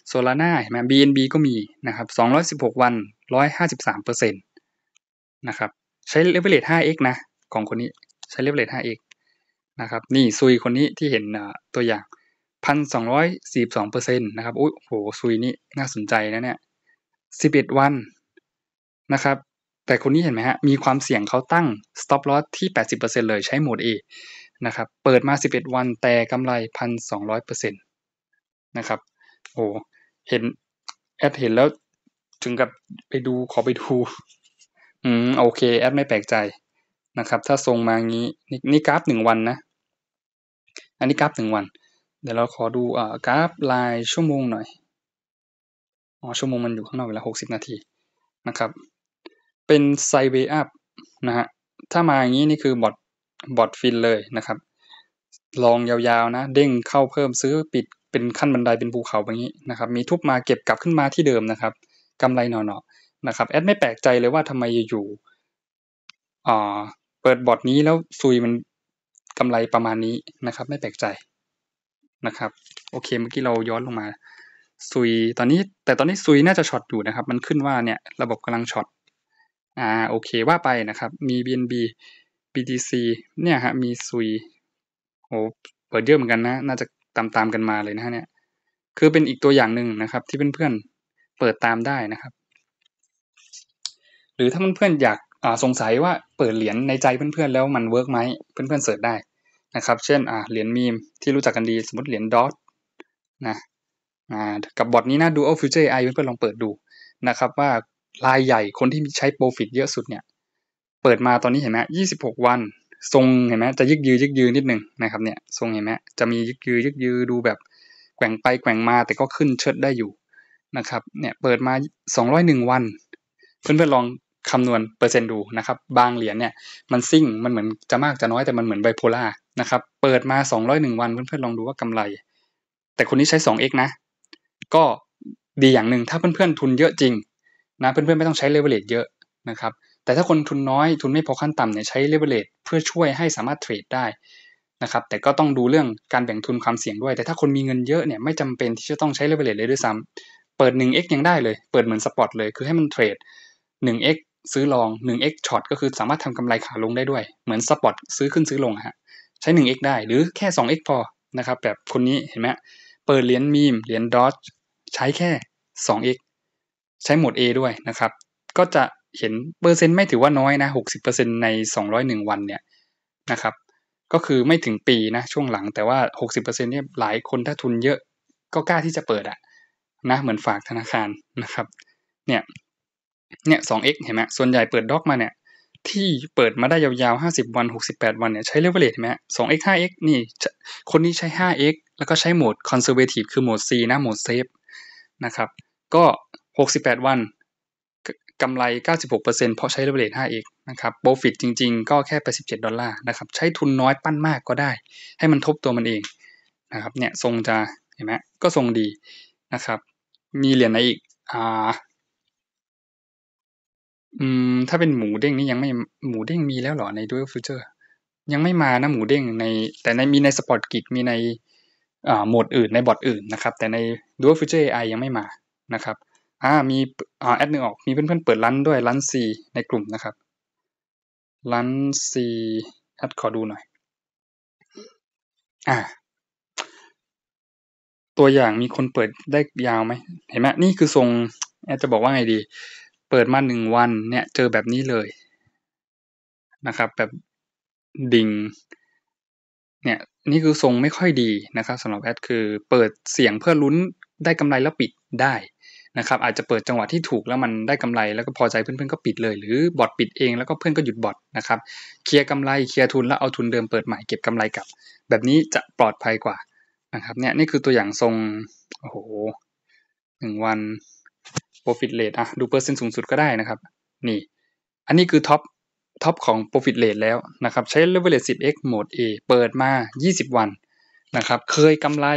โซลาร่าเห็นไหม BNB ก็มีนะครับสสอองร้ยิบหกวันรร้้ออยหาาสสิบมเป์เซ็นตนะครับ ใช้เลเวลเลต 5x นะ ของคนนี้ใช้เลเวลเลต 5x นะครับนี่ซุยคนนี้ที่เห็นตัวอย่างพันสองร้อยสี่สองเปอร์เซ็นต์นะครับโอ้โหซุย นี่น่าสนใจ นะ เนี่ยสิบเอ็ดวันนะครับ แต่คนนี้เห็นไหมฮะ มีความเสี่ยงเขาตั้ง stop loss ที่แปดสิบเปอร์เซ็นต์เลย ใช้โหมด A นะครับ เปิดมาสิบเอ็ดวัน แต่กำไรพันสองร้อยเปอร์เซ็นต์นะครับ โอ้เห็น แอดเห็นแล้วถึงกับไปดูขอไปดู อืม โอเค แอดไม่แปลกใจนะครับ ถ้าทรงมางี้นี่นี่กราฟหนึ่งวันนะ อันนี้กราฟหนึ่งวันดี๋ยวเราขอดูกราฟลายชั่วโมงหน่อยอ๋อชั่วโมงมันอยู่ข้างนอกเวลา60 นาทีนะครับ เป็นไซเวอัพนะฮะถ้ามาอย่างนี้นี่คือบอทบอทฟินเลยนะครับ ลองยาวๆ นะ เด้งเข้าเพิ่มซื้อปิดเป็นขั้นบันไดเป็นภูเขาแบบนี้นะครับมีทุบมาเก็บกลับขึ้นมาที่เดิมนะครับกำไรหน่อๆนะครับแอดไม่แปลกใจเลยว่าทำไมอยู่อ๋อเปิดบอทนี้แล้วซุยมันกำไรประมาณนี้นะครับ ไม่แปลกใจนะครับโอเคเมื่อกี้เราย้อนลงมาซุยตอนนี้แต่ตอนนี้ซุยน่าจะช็อตอยู่นะครับมันขึ้นว่าเนี่ยระบบกำลังช็อตอ่าโอเคว่าไปนะครับมี BNB BTC เนี่ยฮะมีซุยโอ้เปิดเยอะเหมือนกันนะน่าจะตามตามกันมาเลยนะฮะเนี่ยคือเป็นอีกตัวอย่างหนึ่งนะครับ ที่เพื่อนๆเปิดตามได้นะครับ หรือถ้าเพื่อนๆอยากสงสัยว่าเปิดเหรียญในใจเพื่อนๆแล้วมันเวิร์กไหมเพื่อนๆเสิร์ชได้นะครับเช่นอ่าเหรียญมีมที่รู้จักกันดีสมมติเหรียญดอทนะอ่ากับบอทนี้นะ Dual Future AI เพื่อนๆลองเปิดดูนะครับว่ารายใหญ่คนที่ใช้โปรฟิตเยอะสุดเนี่ยเปิดมาตอนนี้เห็นไหมยี่สิบหกวันทรงเห็นไหมจะยึกยือ ยึกยือ นิดหนึ่งนะครับเนี่ยทรงเห็นไหมจะมียึกยือ ยึกยือ ดูแบบแกว่งไปแกว่งมาแต่ก็ขึ้นเชิดได้อยู่นะครับเนี่ยเปิดมาสอองร้ยหนึ่งวัน เพื่อนๆลองคำนวณเปอร์เซ็นต์ดูนะครับบางเหรียญเนี่ยมันซิ่งมันเหมือนจะมากจะน้อยแต่มันเหมือนไบโพล่านะครับ เปิดมา 201 วันเพื่อนๆลองดูว่ากำไร แต่คนนี้ใช้ 2x นะ ก็ดีอย่างหนึ่งถ้าเพื่อนๆทุนเยอะจริงนะเพื่อนๆไม่ต้องใช้เลเวลเลตเยอะนะครับ แต่ถ้าคนทุนน้อยทุนไม่พอขั้นต่ำเนี่ยใช้เลเวลเลตเพื่อช่วยให้สามารถเทรดได้นะครับ แต่ก็ต้องดูเรื่องการแบ่งทุนความเสี่ยงด้วย แต่ถ้าคนมีเงินเยอะเนี่ยไม่จำเป็นที่จะต้องใช้เลเวลเลตเลยด้วยซ้ำ เปิด 1x ยังได้เลย เปิดเหมือนสปอตเลย คือให้มันเทรด 1x ซื้อลอง 1x ช็อตก็คือสามารถทำกำไรขาลงได้ด้วย เหมือนสปอตซื้อขึ้นซื้อลงฮะใช้ 1x ได้หรือแค่ 2x พอนะครับแบบคนนี้เห็นไหมเปิดเหรียญมีมเหรียญดอทใช้แค่ 2x ใช้หมด A ด้วยนะครับ ก็จะเห็นเปอร์เซ็นต์ไม่ถือว่าน้อยนะ 60%ใน 201 วันเนี่ยนะครับก็คือไม่ถึงปีนะช่วงหลังแต่ว่า 60%เนี่ยหลายคนถ้าทุนเยอะก็กล้าที่จะเปิดอะนะเหมือนฝากธนาคารนะครับ เนี่ยเนี่ย 2x เห็นไหมส่วนใหญ่เปิดด็อกมาเนี่ยที่เปิดมาได้ยาวๆ50 วัน 68 วันเนี่ยใช้เลเวลเลทไหมสอง x 5 x นี่ คนนี้ใช้ 5x แล้วก็ใช้โหมด conservative คือโหมด C นะ โหมด safe นะครับ ก็ 68 วันกำไร 96%เพราะใช้เลเวล a g e 5x นะครับโปรฟิตจริงๆ ก็แค่ 87 ดอลลาร์นะครับ ใช้ทุนน้อยปั้นมากก็ได้ ให้มันทบตัวมันเองนะครับ เนี่ยทรงจะเห็นไหมก็ทรงดีนะครับ มีเหรียญอะไรอีก อ่าอืมถ้าเป็นหมูเด้งนี่ยังไม่หมูเด้งมีแล้วเหรอในด้อยฟิวเจอร์ยังไม่มานะหมูเด้งใน แต่ในมีในสปอร์ตกิจมีในอ่าโหมดอื่นในบอทอื่นนะครับ แต่ในด้อยฟิวเจอร์ไอยังไม่มานะครับ อ่า มีอ่าแอดหนึ่งออก มีเพื่อนๆเปิดร้นด้วยร้นซีในกลุ่มนะครับร้นซีแอดขอดูหน่อย อ่า ตัวอย่างมีคนเปิดได้ยาวไหมเห็นไหมนี่คือทรงแอดจะบอกว่าไงดีเปิดมาหนึ่งวัน เนี่ยเจอแบบนี้เลยนะครับ แบบดิ่งเนี่ยนี่คือทรงไม่ค่อยดีนะครับสำหรับแอดคือเปิดเสียงเพื่อลุ้นได้กำไรแล้วปิดได้นะครับ อาจจะเปิดจังหวะที่ถูกแล้วมันได้กำไร แล้วก็พอใจเพื่อนๆก็ปิดเลยหรือบอทปิดเอง แล้วก็เพื่อนก็หยุดบอทนะครับเคลียร์กำไรเคลียร์ทุนแล้วเอาทุนเดิมเปิดใหม่เก็บกำไรกลับ แบบนี้จะปลอดภัยกว่านะครับเนี่ยนี่คือตัวอย่างทรงโอ้โหหนึ่งวัน profit rate อ่ะ ดูเปอร์เซ็นต์สูงสุดก็ได้นะครับ นี่ อันนี้คือท็อปท็อปของ profit rate แล้วนะครับ ใช้ leverage 10x โหมด A เปิดมา 20 วันนะครับเคยกำไร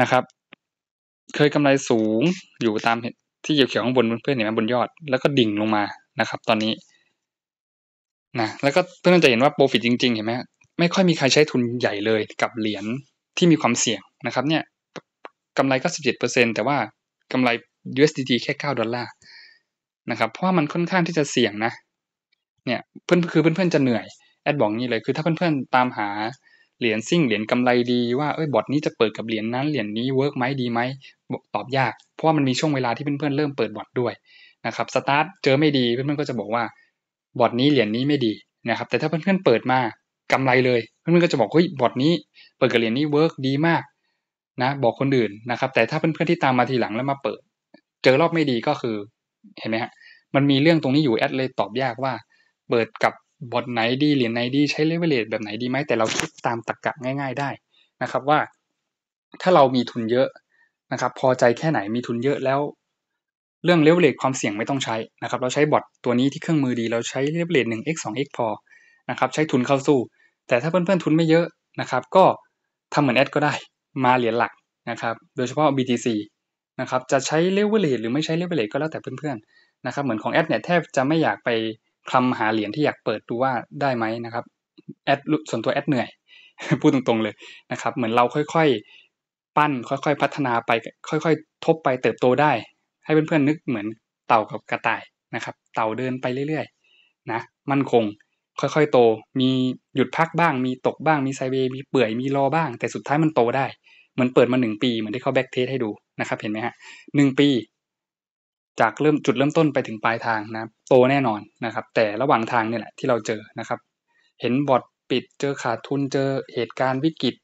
นะครับ เคยกำไรสูงอยู่ตามที่เขียวๆข้างบนเพื่อนเห็นไหมบนยอดแล้วก็ดิ่งลงมานะครับ ตอนนี้นะแล้วก็เพื่อนจะเห็นว่า profit จริง ๆ เห็นไหมไม่ค่อยมีใครใช้ทุนใหญ่เลยกับเหรียญที่มีความเสี่ยงนะครับเนี่ยกำไรก็สิบเจ็ดเปอร์เซแต่ว่ากำไร USDT แค่9ดอลลาร์นะครับเพราะมันค่อนข้างที่จะเสี่ยงนะเนี่ยเพื่อนคือเพื่อนๆจะเหนื่อยแอดบอกงี้เลยคือถ้าเพื่อนๆตามหาเหรียญซิ่งเหรียญกำไรดีว่าเอ้ยบอทนี้จะเปิดกับเหรียญนั้นเหรียญนี้เวิร์กไหมดีไหมตอบยากเพราะว่ามันมีช่วงเวลาที่เพื่อนๆเริ่มเปิดบอทด้วยนะครับสตาร์ทเจอไม่ดีเพื่อนๆก็จะบอกว่าบอทนี้เหรียญนี้ไม่ดีนะครับแต่ถ้าเพื่อนๆเปิดมากำไรเลยเพื่อนๆก็จะบอกเฮ้ยบอทนี้ เปิดกับเหรียญนี้เวิร์กดีมากนะบอกคนอื่นนะครับแต่ถ้าเพื่อนๆที่ตามมาทีหลังแล้วมาเปิดเจอรอบไม่ดีก็คือเห็นไหมฮะ มันมีเรื่องตรงนี้อยู่แอดเลยตอบยากว่า เปิดกับบทไหนดีเหรียญไหนดี ใช้เลเวลเลตแบบไหนดีไหมแต่เราคิดตามตรรกกะง่าย ๆได้นะครับว่าถ้าเรามีทุนเยอะนะครับพอใจแค่ไหนมีทุนเยอะแล้ว เรื่องเลเวลเลตความเสี่ยงไม่ต้องใช้นะครับเราใช้บอทตัวนี้ที่เครื่องมือดีเราใช้เลเวลเลตหนึ่ง x สอง x พอนะครับใช้ทุนเข้าสู้แต่ถ้าเพื่อนๆทุนไม่เยอะนะครับก็ทำเหมือนแอดก็ได้มาเหรียญหลักนะครับโดยเฉพาะ BTC นะครับ จะใช้เลเวลเลทหรือไม่ใช้เลเวลเลทก็แล้วแต่เพื่อนๆนะครับ เหมือนของแอดเนี่ยแทบจะไม่อยากไป คลำหาเหรียญที่อยากเปิดดูว่าได้ไหมนะครับ แอดส่วนตัวแอดเหนื่อย พูดตรง ๆเลยนะครับ เหมือนเราค่อยๆ ปั้นค่อยๆพัฒนาไปค่อยๆทบไปเติบโตได้ ให้เพื่อนๆ นึกเหมือนเต่ากับกระต่ายนะครับ เต่าเดินไปเรื่อยๆนะมั่นคงค่อยๆโตมีหยุดพักบ้าง มีตกบ้างมีไซเบมีเปื่อย มีรอบ้าง แต่สุดท้ายมันโตได้เหมือนเปิดมาหนึ่งปีเหมือนที่เขาแบ็กเทสให้ดูนะครับเห็นไหมฮะหนึ่งปีจากเริ่มจุดเริ่มต้นไปถึงปลายทางนะโตแน่นอนนะครับ แต่ระหว่างทางเนี่ยแหละที่เราเจอนะครับ เห็นบอดปิดเจอขาดทุนเจอเหตุการณ์วิกฤต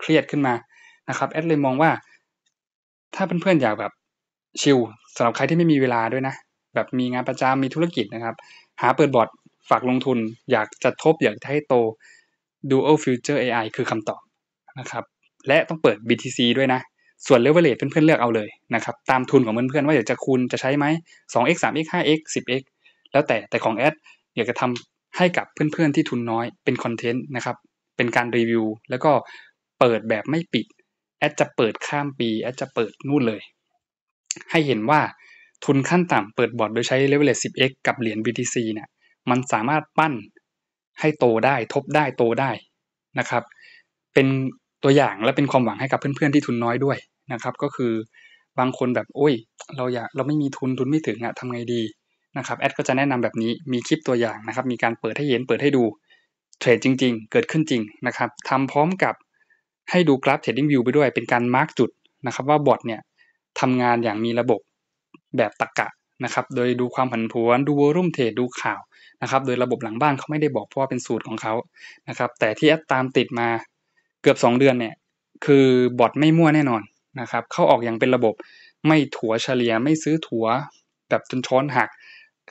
เครียดขึ้นมานะครับแอดเลยมองว่าถ้าเพื่อนๆอยากแบบชิลสำหรับใครที่ไม่มีเวลาด้วยนะแบบมีงานประจำมีธุรกิจนะครับ หาเปิดบอร์ดฝากลงทุนอยากจะทบอยากให้โต Dual Future AI คือคำตอบนะครับและต้องเปิด BTC ด้วยนะส่วนเลเวลเลทเพื่อน ๆ เลือกเอาเลยนะครับตามทุนของเพื่อน ๆ ว่าอยากจะคูณจะใช้ไหม 2x 3x 5x 10x แล้วแต่แต่ของแอดอยากจะทำให้กับเพื่อน ๆ ที่ทุนน้อยเป็นคอนเทนต์นะครับ เป็นการรีวิว แล้วก็เปิดแบบไม่ปิดแอดจะเปิดข้ามปีแอดจะเปิดนู่นเลย ให้เห็นว่าทุนขั้นต่ำเปิดบอร์ดโดยใช้เลเวลเลท 10x กับเหรียญ BTC เนี่ยมันสามารถปั้นให้โตได้ทบได้โตได้นะครับเป็นตัวอย่างและเป็นความหวังให้กับเพื่อนๆที่ทุนน้อยด้วยนะครับก็คือบางคนแบบโอ้ยเราอยากเราไม่มีทุนทุนไม่ถึงอะทำไงดีนะครับแอดก็จะแนะนำแบบนี้มีคลิปตัวอย่างนะครับมีการเปิดให้เห็นเปิดให้ดู เทรดจริงๆ เกิดขึ้นจริงนะครับทำพร้อมกับให้ดูกราฟเทรดดิ้งวิวไปด้วยเป็นการมาร์กจุดนะครับว่าบอทเนี่ยทำงานอย่างมีระบบแบบตรกกะนะครับโดยดูความผันผวนดูวอลุ่มเทรดดูข่าวนะครับโดยระบบหลังบ้านเขาไม่ได้บอกเพราะว่าเป็นสูตรของเขานะครับแต่ที่แอดตามติดมาเกือบ 2 เดือนเนี่ยคือบอทไม่มั่วแน่นอนนะครับเข้าออกอย่างเป็นระบบไม่ถัวเฉลี่ยไม่ซื้อถัว แบบจนช้อนหัก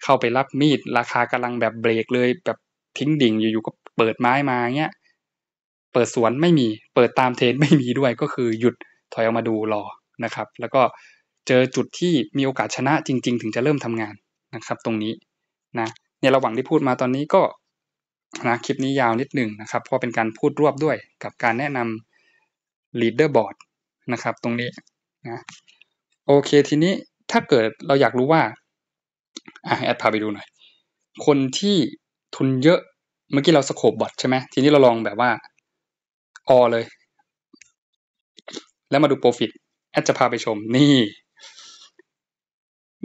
เข้าไปรับมีด ราคากำลังแบบเบรกเลยแบบทิ้งดิ่ง อยู่ๆก็เปิดไม้ มาเงี้ยเปิดสวนไม่มีเปิดตามเทรนไม่มีด้วยก็คือหยุดถอยออกมาดูรอนะครับแล้วก็เจอจุดที่มีโอกาสชนะจริง ๆ ถึงจะเริ่มทำงานนะครับตรงนี้นะในระหว่างที่พูดมาตอนนี้ก็นะคลิปนี้ยาวนิดหนึ่งนะครับ เพราะเป็นการพูดรวบด้วยกับการแนะนำ leaderboard นะครับ ตรงนี้นะโอเคทีนี้ถ้าเกิดเราอยากรู้ว่าอ่ะแอดพาไปดูหน่อย คนที่ทุนเยอะเมื่อกี้เราสโคบบอทใช่ไหมทีนี้เราลองแบบว่าอเลย แล้วมาดูโปรฟิตแอดจะพาไปชมนี่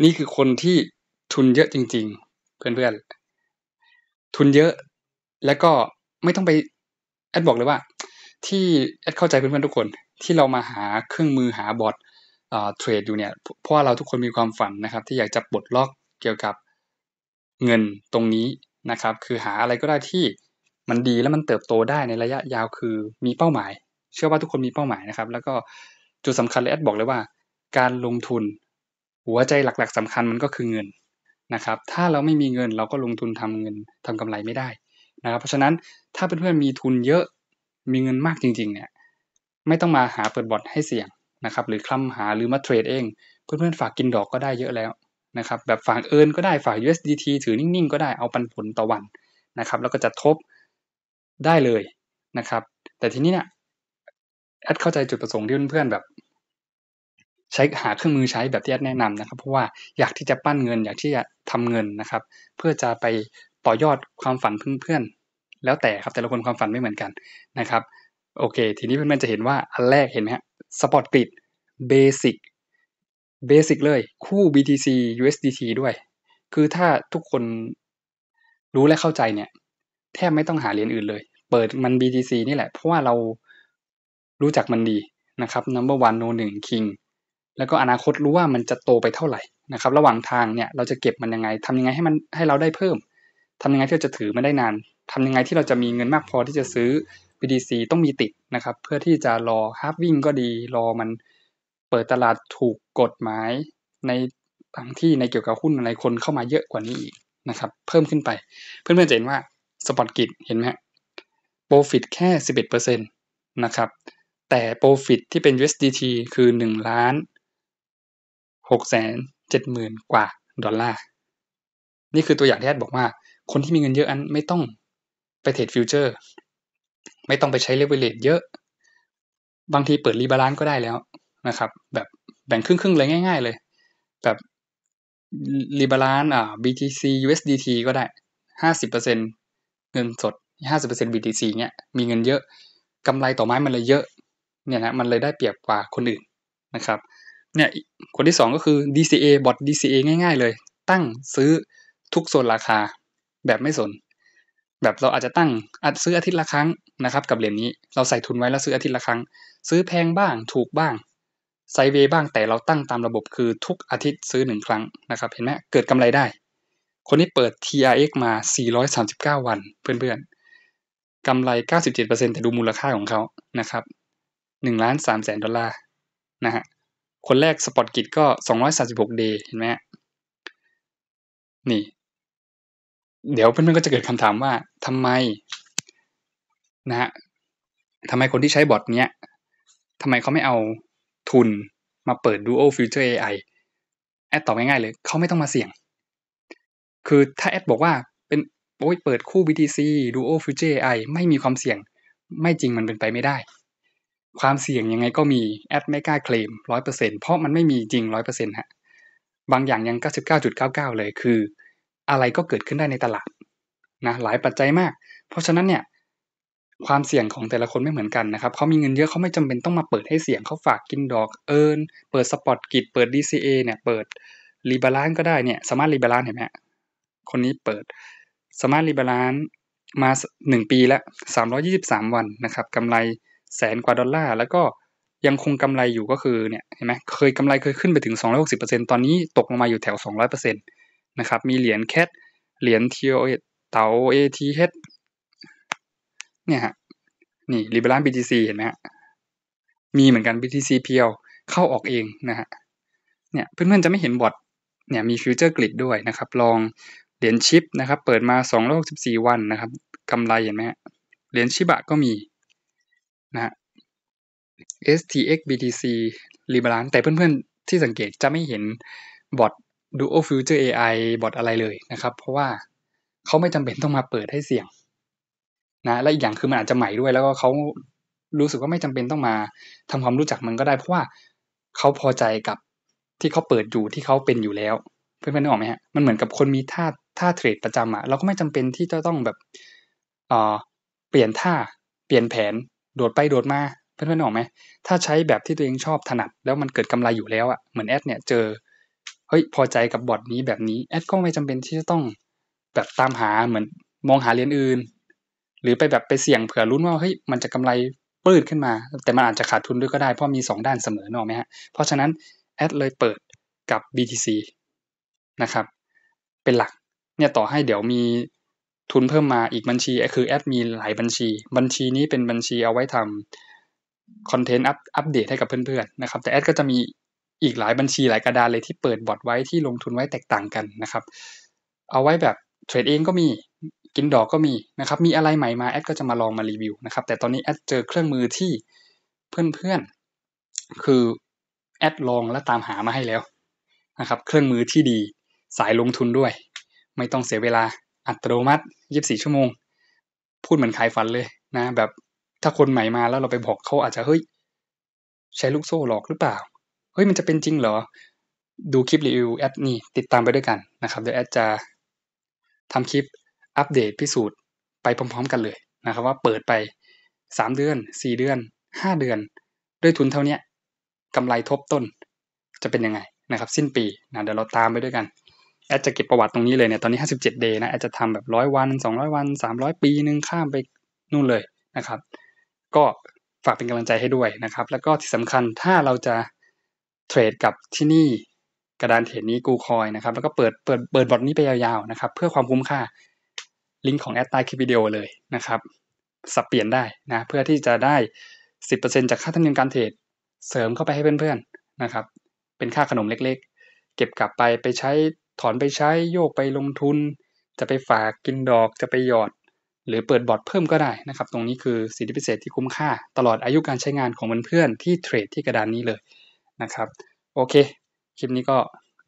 นี่คือคนที่ทุนเยอะจริง ๆ เพื่อนๆทุนเยอะ แล้วก็ไม่ต้องไป แอดบอกเลยว่าที่เข้าใจเพื่อนๆทุกคนที่เรามาหาเครื่องมือหาบอทเทรดอยู่เนี่ยเพราะว่าเราทุกคนมีความฝันนะครับที่อยากจะปลดล็อกเกี่ยวกับเงินตรงนี้นะครับ คือหาอะไรก็ได้ที่มันดีแล้วมันเติบโตได้ในระยะยาวคือมีเป้าหมาย เชื่อว่าทุกคนมีเป้าหมายนะครับแล้วก็จุดสำคัญเลยแอดบอกเลยว่า การลงทุนหัวใจหลักๆ สำคัญมันก็คือเงินนะครับถ้าเราไม่มีเงิน เราก็ลงทุนทำเงินทำกำไรไม่ได้นะครับเพราะฉะนั้นถ้าเพื่อนๆมีทุนเยอะมีเงินมากจริงๆเนี่ยไม่ต้องมาหาเปิดบอทให้เสี่ยงนะครับหรือคลำหาหรือมาเทรดเอง เพื่อนๆฝากกินดอกก็ได้เยอะแล้วนะครับ แบบฝากเอินก็ได้ ฝาก USDT ถือนิ่งๆ ก็ได้เอาปันผลต่อวันนะครับ แล้วก็จะทบได้เลยนะครับ แต่ทีนี้เนี่ยแอดเข้าใจจุดประสงค์ที่เพื่อนๆแบบ ใช้หาเครื่องมือใช้แบบที่แอดแนะนำนะครับ เพราะว่าอยากที่จะปั้นเงิน อยากที่จะทำเงินนะครับ เพื่อจะไปต่อยอดความฝันเพื่อนแล้วแต่ครับแต่ละคนความฝันไม่เหมือนกันนะครับ โอเค ทีนี้เพื่อนๆจะเห็นว่าอันแรกเห็นไหมฮะสปอร์ตกริดเบสิกเบสิกเลย คู่ BTC USDT ด้วย คือถ้าทุกคนรู้และเข้าใจเนี่ย แทบไม่ต้องหาเหรียญอื่นเลย เปิดมัน BTC นี่แหละ เพราะว่าเรารู้จักมันดีนะครับ number one no หนึ่ง king แล้วก็อนาคตรู้ว่ามันจะโตไปเท่าไหร่ นะครับระหว่างทางเนี่ยเราจะเก็บมันยังไง ทำยังไงให้มันให้เราได้เพิ่ม ทำยังไงที่จะถือมันได้นานทำยังไงที่เราจะมีเงินมากพอที่จะซื้อ BDC ต้องมีติดนะครับ เพื่อที่จะรอฮาร์วิ่งก็ดี รอมันเปิดตลาดถูกกฎหมายใน่างที่ในเกี่ยวกับหุ้นอะไรคนเข้ามาเยอะกว่านี้อีกนะครับ เพิ่มขึ้นไป เพื่อนๆจะเห็นว่าสปอตกิจเห็นไหมโปรฟิตแค่สิบเเเออ็ดปร์ซ็นตนะครับแต่โปรฟิตที่เป็น USDT คือหนึ่งล้านหกแสนเจ็ดหมื่นกว่าดอลลาร์ นี่คือตัวอย่างที่แอดบอกว่า คนที่มีเงินเยอะอันไม่ต้องไปเทรดฟิวเจอร์ ไม่ต้องไปใช้เลเวลเลตเยอะ บางทีเปิดรีบาลานซ์ก็ได้แล้วนะครับแบบแบ่งครึ่งๆเลยง่ายๆเลย แบบรีบาลานซ์อ่า BTC USDT ก็ได้ห้าสิบเปอร์เซ็นเงินสดห้าสิบเปอร์เซ็น BTC เนี้ยมีเงินเยอะกำไรต่อไม้มันเลยเยอะเนี่ยนะมันเลยได้เปรียบกว่าคนอื่นนะครับเนี่ยคนที่สองก็คือ DCA บอท DCA ง่ายๆเลย ตั้งซื้อทุกโซนราคาแบบไม่สนแบบเราอาจจะตั้ง อัดซื้ออาทิตย์ละครั้ง นะครับ กับเหรียญนี้เราใส่ทุนไว้ แล้วซื้ออาทิตย์ละครั้ง ซื้อแพงบ้างถูกบ้าง ไซเวบ้างแต่เราตั้งตามระบบคือทุกอาทิตย์ซื้อหนึ่งครั้งนะครับ เห็นไหมเกิดกำไรได้ คนนี้เปิด TRX มา 439 วันเพื่อนๆกำไร 97%แต่ดูมูลค่าของเขานะครับ1ล้าน3แสนดอลลาร์นะฮะคนแรกสปอตกิจก็236เดย์เห็นไหมนี่เดี๋ยวเพื่อนๆก็จะเกิดคำถามว่าทำไม นะฮะทำไมคนที่ใช้บอทเนี้ยทำไมเขาไม่เอาทุนมาเปิด Dual Future AI แอดตอบง่ายๆเลย เขาไม่ต้องมาเสี่ยง คือถ้าแอดบอกว่าเป็นโอ้ยเปิดคู่ BTC d u o Future AI ไม่มีความเสี่ยงไม่จริงมันเป็นไปไม่ได้ ความเสี่ยงยังไงก็มี แอดไม่กล้าเคลมร้อยเปอร์เซ็นเพราะมันไม่มีจริงร้อยเปอร์เซ็นฮะ บางอย่างยังเก้าสิบเก้าจุดเก้าเก้าเลยคืออะไรก็เกิดขึ้นได้ในตลาดนะหลายปัจจัยมาก เพราะฉะนั้นเนี่ยความเสี่ยงของแต่ละคนไม่เหมือนกันนะครับเขามีเงินเยอะเขาไม่จำเป็นต้องมาเปิดให้เสี่ยงเขาฝากกินดอก เอิญเปิดสปอตกิจเปิด DCA เนี่ยเปิดรีบาลานก็ได้เนี่ยสามารถรีบาลานเห็นไหมคนนี้เปิดสามารถรีบาลานมาหนึ่งปีละสามร้อยี่สิบสามวันนะครับกำไรแสนกว่าดอลลาร์ แล้วก็ยังคงกำไรอยู่ก็คือเนี่ยเห็นไหมเคยกำไรเคยขึ้นไปถึง 260%ตอนนี้ ตกลงมาอยู่แถว200%เนะครับมีเหรียญแคทเหรียญเทียวเต๋าเอทีเฮดเนี่ยฮะนี่ริเบลันบีทีซีเห็นไหมฮะมีเหมือนกันบีทีซีเพียวเข้าออกเองนะฮะเนี่ยเพื่อนๆ จะไม่เห็นบอทเนี่ยมีฟิวเจอร์กริดด้วยนะครับ ลองเหรียญชิปนะครับเปิดมา2ี่วันนะครับกำไรเห็นไหมฮะเหรียญชิบะก็มีนะฮะ STX BTC รีบาลานแต่เพื่อนๆ ที่สังเกตจะไม่เห็นบอทดูฟิวเจอร์เอไอบอทอะไรเลยนะครับเพราะว่าเขาไม่จำเป็นต้องมาเปิดให้เสี่ยงนะ และอีกอย่างคือมันอาจจะใหม่ด้วยแล้วก็เขารู้สึกว่าไม่จำเป็นต้องมาทำความรู้จักมันก็ได้เพราะว่าเขาพอใจกับที่เขาเปิดอยู่ที่เขาเป็นอยู่แล้ว เพื่อนๆนึกออกไหมฮะมันเหมือนกับคนมีท่าท่าเทรดประจำอ่ะเราก็ไม่จำเป็นที่จะต้องแบบเอ่อเปลี่ยนท่าเปลี่ยนแผนโดดไปโดดมาเพื่อนๆนึกออกไหมถ้าใช้แบบที่ตัวเองชอบถนัดแล้วมันเกิดกำไรอยู่แล้วอ่ะเหมือนแอดเนี่ยเจอเฮ้ยพอใจกับบอร์ดนี้แบบนี้ แอดก็ไม่จำเป็นที่จะต้องแบบตามหาเหมือนมองหาเรียนอื่น หรือไปแบบไปเสี่ยงเผื่อรุ้นว่าเฮ้ยมันจะกำไรปื้ดขึ้นมา แต่มันอาจจะขาดทุนด้วยก็ได้เพราะมี 2 ด้านเสมอเนอะไหมฮะ เพราะฉะนั้นแอดเลยเปิดกับ BTC นะครับเป็นหลักเนี่ยต่อให้เดี๋ยวมีทุนเพิ่มมาอีกบัญชีคือแอดมีหลายบัญชี บัญชีนี้เป็นบัญชีเอาไว้ทำคอนเทนต์อัพปเดตให้กับเพื่อนๆนะครับ แต่แอดก็จะมีอีกหลายบัญชีหลายกระดานเลยที่เปิดบอร์ดไว้ที่ลงทุนไว้แตกต่างกันนะครับ เอาไว้แบบเทรดเองก็มีกินดอกก็มีนะครับมีอะไรใหม่มาแอดก็จะมาลองมารีวิวนะครับ แต่ตอนนี้แอดเจอเครื่องมือที่เพื่อนๆ คือแอดลองและตามหามาให้แล้วนะครับ เครื่องมือที่ดีสายลงทุนด้วย ไม่ต้องเสียเวลาอัตโนมัติ24ชั่วโมง พูดเหมือนขายฝันเลยนะ แบบถ้าคนใหม่มาแล้วเราไปบอกเขาอาจจะเฮ้ยใช้ลูกโซ่หลอกหรือเปล่าเฮ้ยมันจะเป็นจริงเหรอ ดูคลิปรีวิวแอดนี่ติดตามไปด้วยกันนะครับเดี๋ยวแอดจะ ทำคลิปอัปเดตพิสูจน์ไปพร้อมๆกันเลยนะครับ ว่าเปิดไป 3 เดือน 4 เดือน 5 เดือน ด้วยทุนเท่านี้กำไรทบต้น จะเป็นยังไงนะครับ สิ้นปีนะเดี๋ยวเราตามไปด้วยกัน แอดจะเก็บประวัติตรงนี้เลยเนี่ยตอนนี้57ดย์นะแอดจะทำแบบร้อยวัน200วัน300ปี นึงข้ามไปนู่นเลยนะครับ ก็ฝากเป็นกำลังใจให้ด้วยนะครับ แล้วก็ที่สำคัญถ้าเราจะเทรดกับที่นี่กระดานเทรดนี้กูคอยนะครับ แล้วก็เปิดเปิดเปิดบอทนี้ไปยาวๆ นะครับ เพื่อความคุ้มค่า ลิงก์ของแอดใต้คลิปวิดีโอเลยนะครับ สับเปลี่ยนได้นะ เพื่อที่จะได้ 10%จากค่าธรรมเนียมการเทรดเสริมเข้าไปให้เพื่อนๆ นะครับ เป็นค่าขนมเล็กๆ เก็บกลับไปไปใช้ถอนไปใช้โยกไปลงทุน จะไปฝากกินดอกจะไปหยอดหรือเปิดบอทเพิ่มก็ได้นะครับตรงนี้คือสิทธิพิเศษที่คุ้มค่าตลอดอายุการใช้งานของเพื่อนๆที่เทรดที่กระดานนี้เลยนะครับโอเคคลิปนี้ก็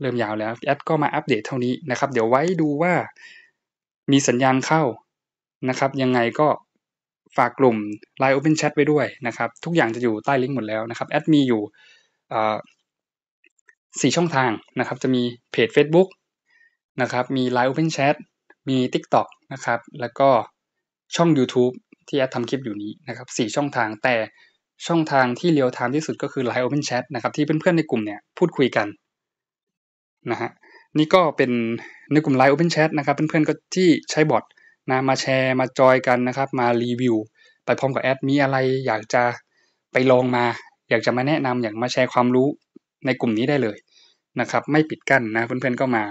เริ่มยาวแล้ว แอดก็มาอัปเดตเท่านี้นะครับ เดี๋ยวไว้ดูว่ามีสัญญาณเข้านะครับยังไงก็ฝากกลุ่ม Line Open Chat ไว้ด้วยนะครับทุกอย่างจะอยู่ใต้ลิงก์หมดแล้วนะครับแอดมีอยู่สี่ช่องทางนะครับจะมีเพจ Facebook นะครับมี Line Open Chat มี TikTok นะครับแล้วก็ช่อง YouTube ที่แอดทำคลิปอยู่นี้นะครับสี่ช่องทางแต่ช่องทางที่เรียวไทม์ที่สุดก็คือ Line Open Chat นะครับที่เพื่อนๆในกลุ่มเนี่ยพูดคุยกันนะฮะนี่ก็เป็นในกลุ่ม Line Open Chat นะครับเพื่อนๆก็ที่ใช้บอทนะมาแชร์ มาจอยกันนะครับมารีวิวไปพร้อมกับแอดมีอะไรอยากจะไปลองมา อยากจะมาแนะนำอยากมาแชร์ความรู้ในกลุ่มนี้ได้เลยนะครับไม่ปิดกั้นนะเพื่อนๆก็มา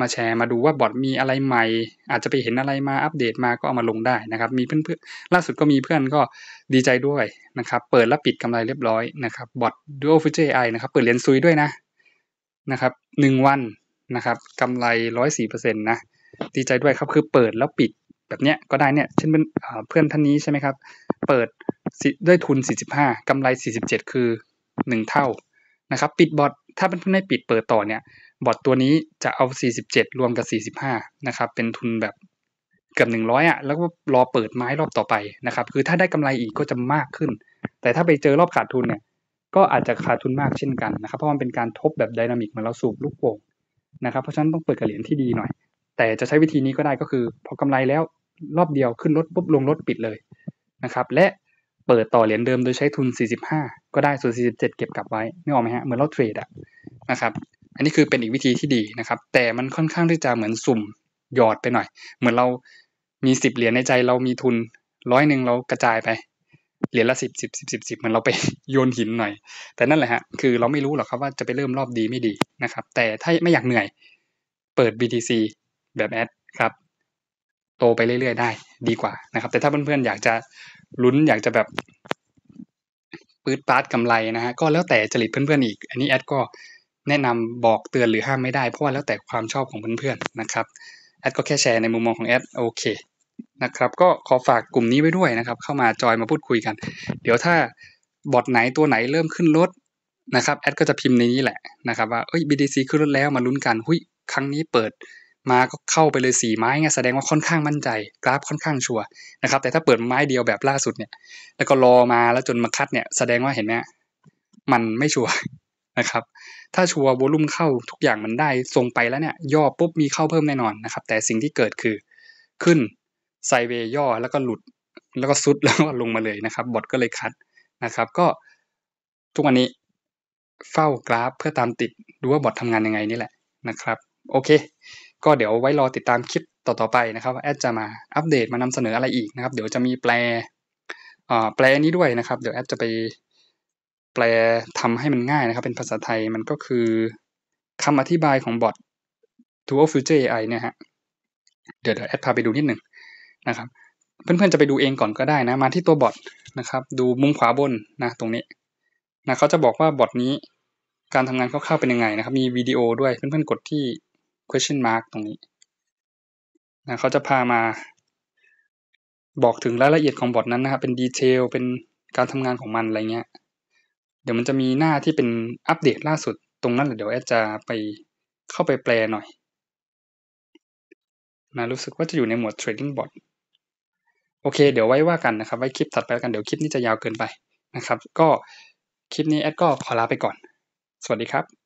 มาแชร์มาดูว่าบอทมีอะไรใหม่ อาจจะไปเห็นอะไรมาอัปเดตมาก็เอามาลงได้นะครับ มีเพื่อนเพื่อล่าสุดก็มีเพื่อนก็ดีใจด้วยนะครับเปิดและปิดกำไรเรียบร้อยนะครับบอทดูโอฟิเจไอนะครับเปิดเหรียญซุยด้วยนะนะครับหนึ่งวันนะครับกำไรร้อยสี่เปอร์เซ็นต์นะดีใจด้วยครับคือเปิดแล้วปิดแบบเนี้ยก็ได้เนี่ยเช่นเป็นเพื่อนท่านนี้ใช่ไหมครับเปิดด้วยทุนสสี่ิบห้ากำไรสสี่ิบเจ็ดคือหนึ่งเท่านะครับปิดบอทถ้าเป็นเพื่อนได้ปิดเปิดต่อเนี่ยบอทตัวนี้จะเอา 47 รวมกับ 45 นะครับ เป็นทุนแบบเกือบ100อ่ะแล้วก็รอเปิดไม้รอบต่อไปนะครับ คือถ้าได้กำไรอีกก็จะมากขึ้น แต่ถ้าไปเจอรอบขาดทุนเนี่ย ก็อาจจะขาดทุนมากเช่นกันนะครับเพราะมันเป็นการทบแบบดินามิกเหมือนเราสูบลูกโป่งนะครับ เพราะฉะนั้นต้องเปิดกระเหรียญที่ดีหน่อย แต่จะใช้วิธีนี้ก็ได้ก็คือพอกำไรแล้วรอบเดียวขึ้นรถปุ๊บลงรถปิดเลยนะครับและเปิดต่อเหรียญเดิมโดยใช้ทุน 45 ก็ได้ส่วน47เก็บกลับไว้ไม่ออกไหมฮะเหมือนเราเทรดอะนะครับอันนี้คือเป็นอีกวิธีที่ดีนะครับ แต่มันค่อนข้างที่จะเหมือนสุ่มหยอดไปหน่อย เหมือนเรามีสิบเหรียญในใจเรามีทุนร้อยหนึ่งเรากระจายไปเหรียญละสิบสิบสิบสิบสิบเหมือนเราไปโยนหินหน่อย แต่นั่นแหละฮะคือเราไม่รู้หรอกครับว่าจะไปเริ่มรอบดีไม่ดีนะครับ แต่ถ้าไม่อยากเหนื่อยเปิด BTC แบบแอดครับโตไปเรื่อยๆได้ ดีกว่านะครับแต่ถ้าเพื่อนๆอยากจะลุ้นอยากจะแบบปื๊ดปาร์ตกำไรนะฮะก็แล้วแต่จริตเพื่อนๆอีก อันนี้แอดก็แนะนำบอกเตือนหรือห้ามไม่ได้ เพราะว่าแล้วแต่ความชอบของเพื่อนๆนะครับแอดก็แค่แชร์ในมุมมองของแอด โอเคนะครับก็ขอฝากกลุ่มนี้ไว้ด้วยนะครับ เข้ามาจอยมาพูดคุยกัน เดี๋ยวถ้าบอทไหนตัวไหนเริ่มขึ้นรถนะครับแอดก็จะพิมพ์ในนี้แหละนะครับ ว่าเอ้ย BDC ขึ้นรถแล้วมาลุ้นกันหุ้ยครั้งนี้เปิดมาก็เข้าไปเลยสีไม้ไงแสดงว่าค่อนข้างมั่นใจ กราฟค่อนข้างชัวนะครับแต่ถ้าเปิดไม้เดียวแบบล่าสุดเนี่ย แล้วก็รอมาแล้วจนมาคัดเนี่ยแสดงว่าเห็นไหมมันไม่ชัวนะครับถ้าชัวร์วอลุ่มเข้าทุกอย่างมันได้ทรงไปแล้วเนี่ยย่อปุ๊บมีเข้าเพิ่มแน่นอนนะครับแต่สิ่งที่เกิดคือขึ้นไซเวย่อแล้วก็หลุดแล้วก็ซุดแล้วก็ลงมาเลยนะครับบอทก็เลยคัดนะครับ ก็ทุกวันนี้เฝ้ากราฟเพื่อตามติดดูว่าบอททำงานยังไงนี่แหละนะครับโอเค ก็เดี๋ยวไว้รอติดตามคลิปต่อๆไปนะครับแอดจะมาอัปเดตมานำเสนออะไรอีกนะครับเดี๋ยวจะมีแปลอ่าแปลนี้ด้วยนะครับเดี๋ยวแอดจะไปแปลทำให้มันง่ายนะครับ เป็นภาษาไทยมันก็คือคำอธิบายของบอท Dual Future AI เนี่ยฮะ เดี๋ยวเดี๋ยวแอดพาไปดูนิดหนึ่งนะครับ เพื่อนๆจะไปดูเองก่อนก็ได้นะ มาที่ตัวบอทนะครับ ดูมุมขวาบนนะตรงนี้นะเขาจะบอกว่าบอทนี้ การทำงานคร่าวๆเป็นยังไงนะครับ มีวิดีโอด้วยเพื่อนๆ กดที่ question mark ตรงนี้นะเขาจะพามา บอกถึงรายละเอียดของบอทนั้นนะครับ เป็นดีเทลเป็นการทำงานของมันอะไรเงี้ยเดี๋ยวมันจะมีหน้าที่เป็นอัปเดตล่าสุดตรงนั้นเดี๋ยวแอดจะไปเข้าไปแปลหน่อยนะรู้สึกว่าจะอยู่ในหมวด Trading Bot โอเคเดี๋ยวไว้ว่ากันนะครับไว้คลิปถัดไปกันเดี๋ยวคลิปนี้จะยาวเกินไปนะครับ ก็คลิปนี้แอดก็ขอลาไปก่อนสวัสดีครับ